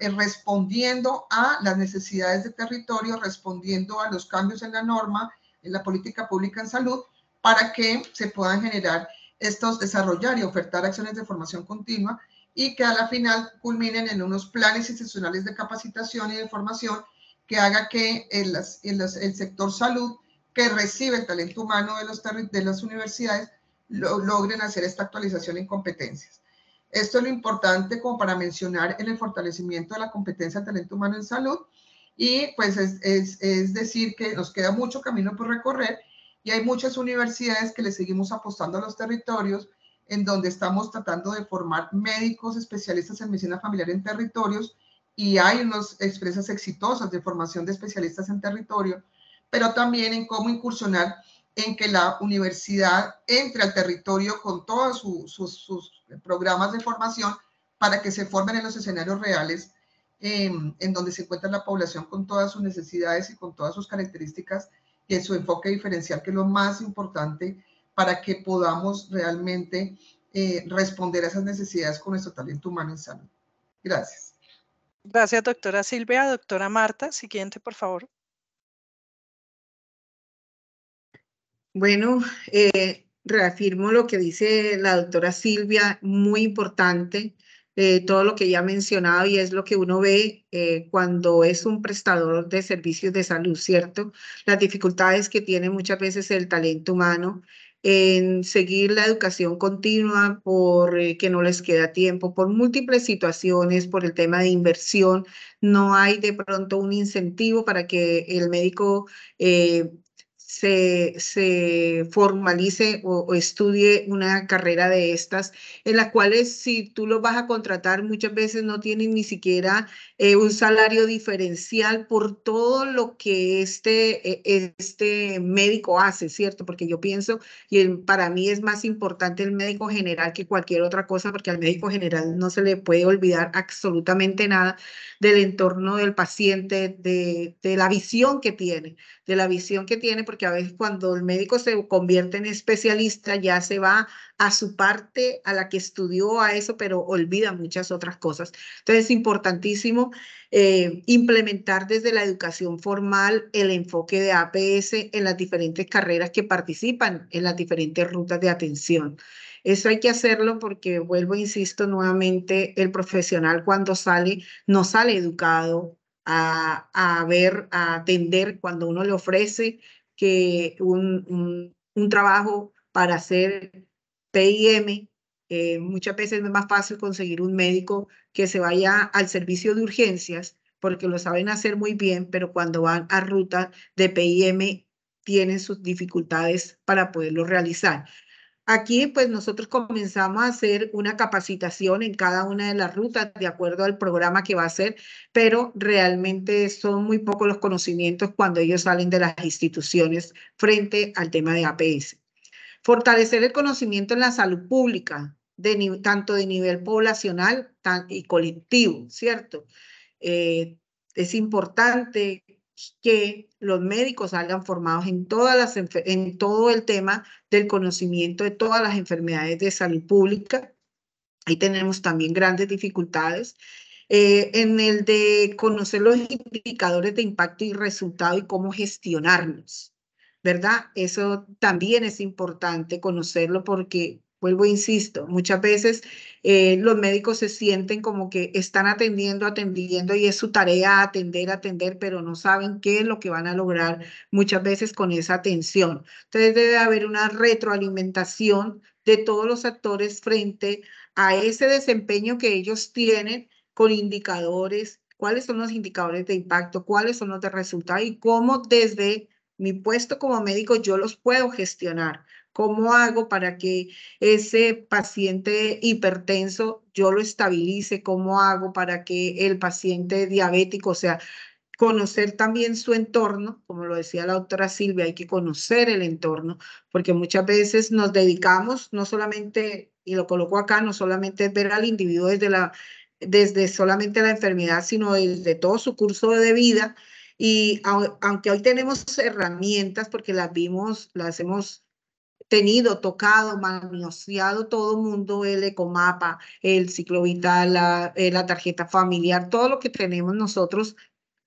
S4: eh, respondiendo a las necesidades de territorio, respondiendo a los cambios en la norma, en la política pública en salud, para que se puedan generar estos, desarrollar y ofertar acciones de formación continua y que a la final culminen en unos planes institucionales de capacitación y de formación que haga que el, el sector salud que recibe el talento humano de, los de las universidades logren hacer esta actualización en competencias. Esto es lo importante como para mencionar el fortalecimiento de la competencia del talento humano en salud. Y pues es, decir que nos queda mucho camino por recorrer y hay muchas universidades que le seguimos apostando a los territorios en donde estamos tratando de formar médicos especialistas en medicina familiar en territorios y hay unas expresas exitosas de formación de especialistas en territorio, pero también en cómo incursionar en que la universidad entre al territorio con todos sus programas de formación para que se formen en los escenarios reales em, en donde se encuentra la población con todas sus necesidades y con todas sus características y en su enfoque diferencial, que es lo más importante para que podamos realmente eh, responder a esas necesidades
S2: con nuestro talento humano en salud. Gracias. Gracias, doctora Silvia. Doctora Marta, siguiente, por favor.
S5: Bueno, eh, reafirmo lo que dice la doctora Silvia, muy importante. Eh, todo lo que ya ha mencionado y es lo que uno ve eh, cuando es un prestador de servicios de salud, ¿cierto? Las dificultades que tiene muchas veces el talento humano en seguir la educación continua por que no les queda tiempo, por múltiples situaciones, por el tema de inversión, no hay de pronto un incentivo para que el médico se, se formalice o, estudie una carrera de estas, en las cuales si tú lo vas a contratar muchas veces no tienen ni siquiera eh, un salario diferencial por todo lo que este, eh, eh, este médico hace, ¿cierto? Porque yo pienso, y para mí es más importante el médico general que cualquier otra cosa, porque al médico general no se le puede olvidar absolutamente nada del entorno del paciente, de, de la visión que tiene, de la visión que tiene, porque a veces cuando el médico se convierte en especialista ya se va a su parte, a la que estudió, a eso, pero olvida muchas otras cosas. Entonces es importantísimo eh, implementar desde la educación formal el enfoque de APS en las diferentes carreras que participan en las diferentes rutas de atención. Eso hay que hacerlo porque, vuelvo, insisto nuevamente, el profesional cuando sale, no sale educado a, a ver, a atender cuando uno le ofrece que un, un, un trabajo para hacer PIM, eh, muchas veces es más fácil conseguir un médico que se vaya al servicio de urgencias porque lo saben hacer muy bien, pero cuando van a ruta de PIM tienen sus dificultades para poderlo realizar. Aquí, pues nosotros comenzamos a hacer una capacitación en cada una de las rutas de acuerdo al programa que va a ser, pero realmente son muy pocos los conocimientos cuando ellos salen de las instituciones frente al tema de APS. Fortalecer el conocimiento en la salud pública, tanto de nivel poblacional y colectivo, ¿cierto? Eh, es importante que los médicos salgan formados en, todas las, en todo el tema del conocimiento de todas las enfermedades de salud pública. Ahí tenemos también grandes dificultades. Eh, en el de conocer los indicadores de impacto y resultado y cómo gestionarlos. ¿verdad? Eso también es importante conocerlo porque, vuelvo, e insisto, muchas veces eh, los médicos se sienten como que están atendiendo, atendiendo y es su tarea atender, atender, pero no saben qué es lo que van a lograr muchas veces con esa atención. Entonces debe haber una retroalimentación de todos los actores frente a ese desempeño que ellos tienen con indicadores, cuáles son los indicadores de impacto, cuáles son los de resultado y cómo desde mi puesto como médico, yo los puedo gestionar. ¿Cómo hago para que ese paciente hipertenso yo lo estabilice? ¿Cómo hago para que el paciente diabético, o sea, conocer también su entorno, como lo decía la doctora Silvia, hay que conocer el entorno, porque muchas veces nos dedicamos no solamente, y lo coloco acá, no solamente ver al individuo desde, la, desde solamente la enfermedad, sino desde todo su curso de vida, y aunque hoy tenemos herramientas, porque las vimos, las hemos tenido, tocado, manoseado todo el mundo, el ecomapa, el ciclo vital, eh, la, tarjeta familiar, todo lo que tenemos nosotros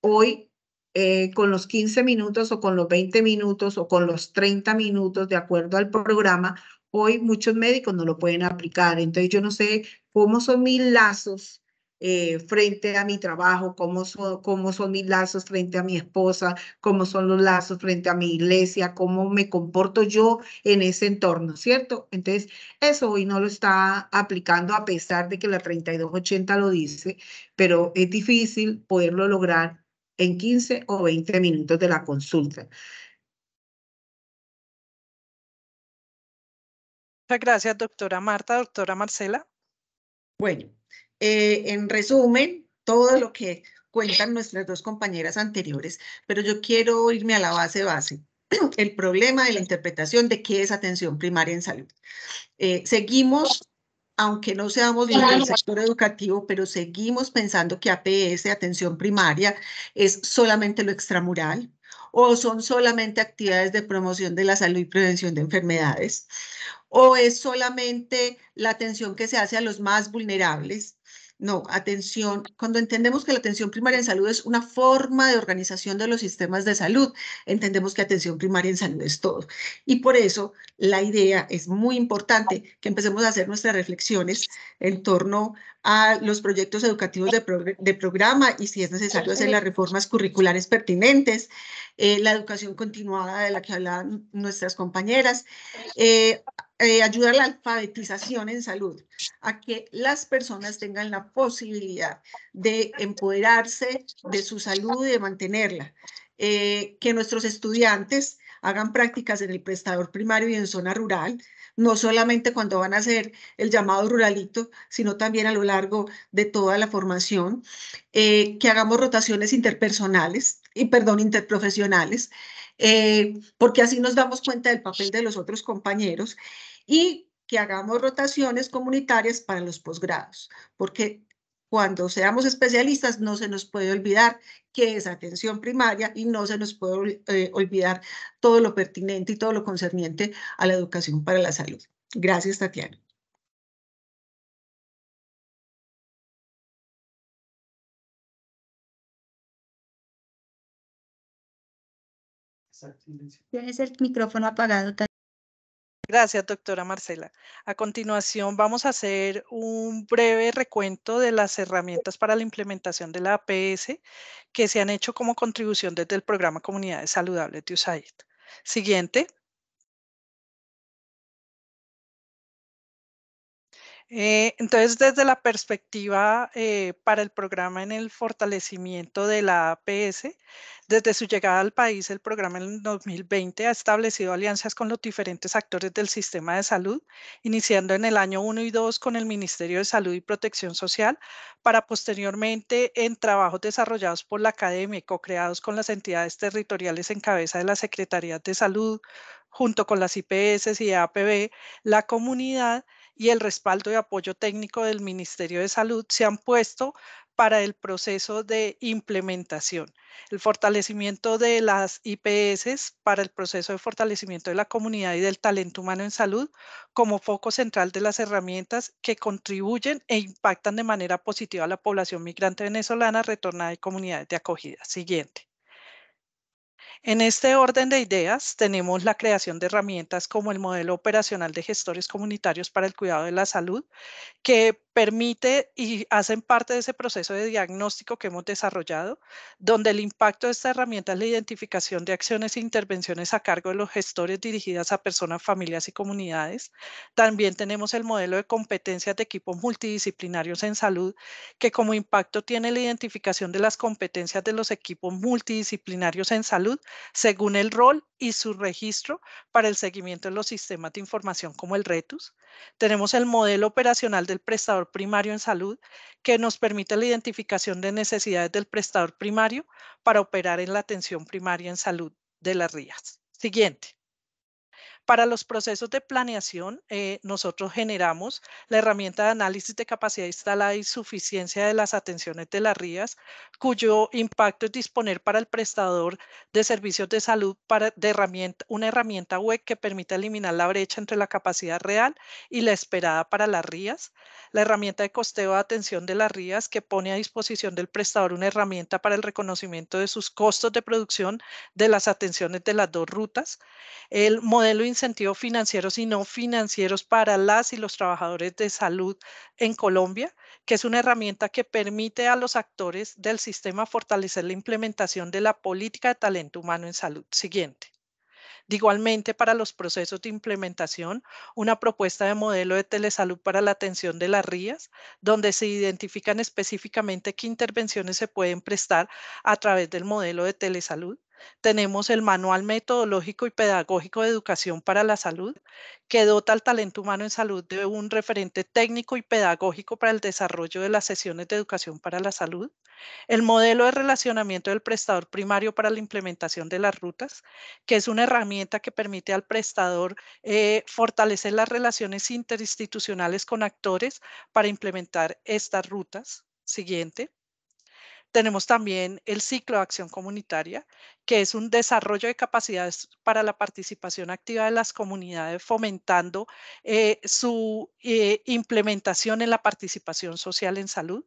S5: hoy eh, con los 15 minutos o con los 20 minutos o con los 30 minutos, de acuerdo al programa, hoy muchos médicos no lo pueden aplicar. Entonces yo no sé cómo son mis lazos eh, frente a mi trabajo, cómo cómo son mis lazos frente a mi esposa, cómo son los lazos frente a mi iglesia, cómo me comporto yo en ese entorno, ¿cierto? Entonces, eso hoy no lo está aplicando a pesar de que la 3280 lo dice, pero es difícil poderlo lograr en
S1: 15 o 20 minutos de la consulta.
S2: Muchas gracias, doctora Marta, doctora Marcela. Bueno, eh, en resumen, todo lo que cuentan nuestras dos compañeras
S6: anteriores, pero yo quiero irme a la base base, el problema de la interpretación de qué es atención primaria en salud. Eh, seguimos, aunque no seamos del sector educativo, pero seguimos pensando que APS, atención primaria, es solamente lo extramural, o son solamente actividades de promoción de la salud y prevención de enfermedades, o es solamente la atención que se hace a los más vulnerables, no, atención, cuando entendemos que la atención primaria en salud es una forma de organización de los sistemas de salud, entendemos que atención primaria en salud es todo. Y por eso la idea es muy importante que empecemos a hacer nuestras reflexiones en torno a los proyectos educativos de, programa y si es necesario hacer las reformas curriculares pertinentes, eh, la educación continuada de la que hablaban nuestras compañeras, eh, eh, ayudar la alfabetización en salud, a que las personas tengan la posibilidad de empoderarse de su salud y de mantenerla, que nuestros estudiantes hagan prácticas en el prestador primario y en zona rural, no solamente cuando van a hacer el llamado ruralito, sino también a lo largo de toda la formación, eh, que hagamos rotaciones interpersonales, y perdón, interprofesionales, eh, porque así nos damos cuenta del papel de los otros compañeros y que hagamos rotaciones comunitarias para los posgrados, porque cuando seamos especialistas, no se nos puede olvidar que es atención primaria y no se nos puede eh, olvidar todo lo pertinente y todo lo concerniente a la educación para la salud. Gracias, Tatiana.
S1: Tienes el micrófono apagado.
S2: Gracias, doctora Marcela. A continuación, vamos a hacer un breve recuento de las herramientas para la implementación de la APS que se han hecho como contribución desde el programa Comunidades Saludables de USAID. Siguiente. Eh, entonces, desde la perspectiva eh, para el programa en el fortalecimiento de la APS, desde su llegada al país, el programa en 2020 ha establecido alianzas con los diferentes actores del sistema de salud, iniciando en el año 1 y 2 con el Ministerio de Salud y Protección Social, para posteriormente en trabajos desarrollados por la academia y co-creados con las entidades territoriales en cabeza de la Secretaría de Salud, junto con las IPS y APB, la comunidad y el respaldo y apoyo técnico del Ministerio de Salud se han puesto para el proceso de implementación, el fortalecimiento de las IPS para el proceso de fortalecimiento de la comunidad y del talento humano en salud como foco central de las herramientas que contribuyen e impactan de manera positiva a la población migrante venezolana retornada y comunidades de acogida. Siguiente. En este orden de ideas tenemos la creación de herramientas como el modelo operacional de gestores comunitarios para el cuidado de la salud, que permite y hacen parte de ese proceso de diagnóstico que hemos desarrollado, donde el impacto de esta herramienta es la identificación de acciones e intervenciones a cargo de los gestores dirigidas a personas, familias y comunidades. También tenemos el modelo de competencias de equipos multidisciplinarios en salud, que como impacto tiene la identificación de las competencias de los equipos multidisciplinarios en salud según el rol y su registro para el seguimiento de los sistemas de información como el RETUS. Tenemos el modelo operacional del prestador primario en salud, que nos permite la identificación de necesidades del prestador primario para operar en la atención primaria en salud de las Rías. Siguiente. Para los procesos de planeación, eh, nosotros generamos la herramienta de análisis de capacidad instalada y suficiencia de las atenciones de las rías, cuyo impacto es disponer para el prestador de servicios de salud para, de herramienta, una herramienta web que permita eliminar la brecha entre la capacidad real y la esperada para las rías. la herramienta de costeo de atención de las rías que pone a disposición del prestador una herramienta para el reconocimiento de sus costos de producción de las atenciones de las dos rutas, el modelo incentivos financieros y no financieros para las y los trabajadores de salud en Colombia, que es una herramienta que permite a los actores del sistema fortalecer la implementación de la política de talento humano en salud. Siguiente. Igualmente, para los procesos de implementación, una propuesta de modelo de telesalud para la atención de las Rías, donde se identifican específicamente qué intervenciones se pueden prestar a través del modelo de telesalud. Tenemos el Manual Metodológico y Pedagógico de Educación para la Salud, que dota al talento humano en salud de un referente técnico y pedagógico para el desarrollo de las sesiones de educación para la salud. El modelo de relacionamiento del prestador primario para la implementación de las rutas, que es una herramienta que permite al prestador eh, fortalecer las relaciones interinstitucionales con actores para implementar estas rutas. Siguiente. Tenemos también el ciclo de acción comunitaria, que es un desarrollo de capacidades para la participación activa de las comunidades, fomentando eh, su eh, implementación en la participación social en salud.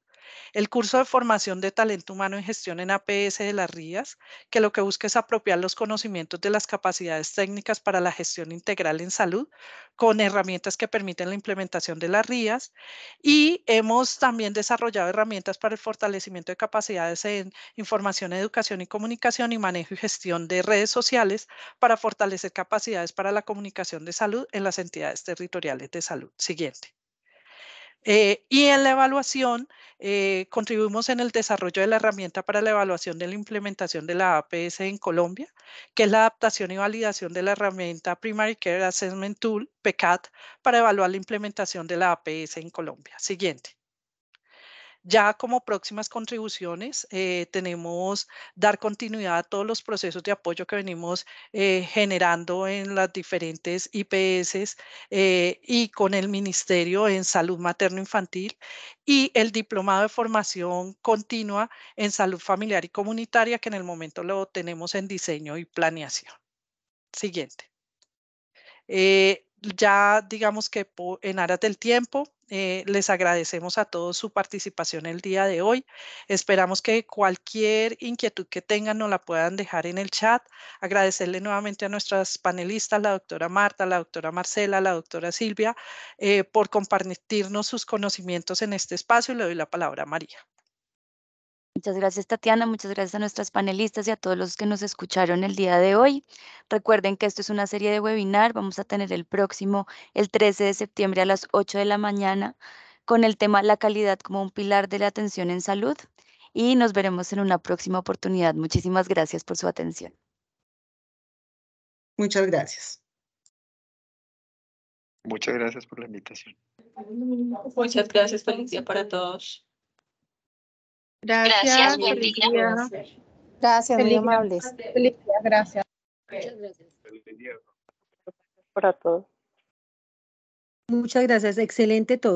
S2: El curso de formación de talento humano en gestión en APS de las Rías, que lo que busca es apropiar los conocimientos de las capacidades técnicas para la gestión integral en salud, con herramientas que permiten la implementación de las Rías. Y hemos también desarrollado herramientas para el fortalecimiento de capacidades en información, educación y comunicación y manejo y gestión de redes sociales para fortalecer capacidades para la comunicación de salud en las entidades territoriales de salud. Siguiente. Eh, y en la evaluación, eh, contribuimos en el desarrollo de la herramienta para la evaluación de la implementación de la APS en Colombia, que es la adaptación y validación de la herramienta Primary Care Assessment Tool, PCAT, para evaluar la implementación de la APS en Colombia. Siguiente. Ya como próximas contribuciones eh, tenemos dar continuidad a todos los procesos de apoyo que venimos eh, generando en las diferentes IPS eh, y con el Ministerio en Salud Materno-Infantil y el Diplomado de Formación Continua en Salud Familiar y Comunitaria que en el momento lo tenemos en diseño y planeación. Siguiente. ya digamos que en aras del tiempo eh, les agradecemos a todos su participación el día de hoy. Esperamos que cualquier inquietud que tengan nos la puedan dejar en el chat. Agradecerle nuevamente a nuestras panelistas, la doctora Marta, la doctora Marcela, la doctora Silvia, eh, por compartirnos sus conocimientos en este espacio. Le doy la palabra a María.
S3: Muchas gracias Tatiana, muchas gracias a nuestras panelistas y a todos los que nos escucharon el día de hoy. Recuerden que esto es una serie de webinar, vamos a tener el próximo, el 13 de septiembre a las 8 de la mañana, con el tema la calidad como un pilar de la atención en salud y nos veremos en una próxima oportunidad. Muchísimas gracias por su atención. Muchas gracias.
S1: Muchas gracias por la invitación. Muchas gracias, Felicia, para todos. Gracias, Gracias, muy amables. Feliz gracias. Muchas gracias. Para todos. Muchas gracias, excelente todo.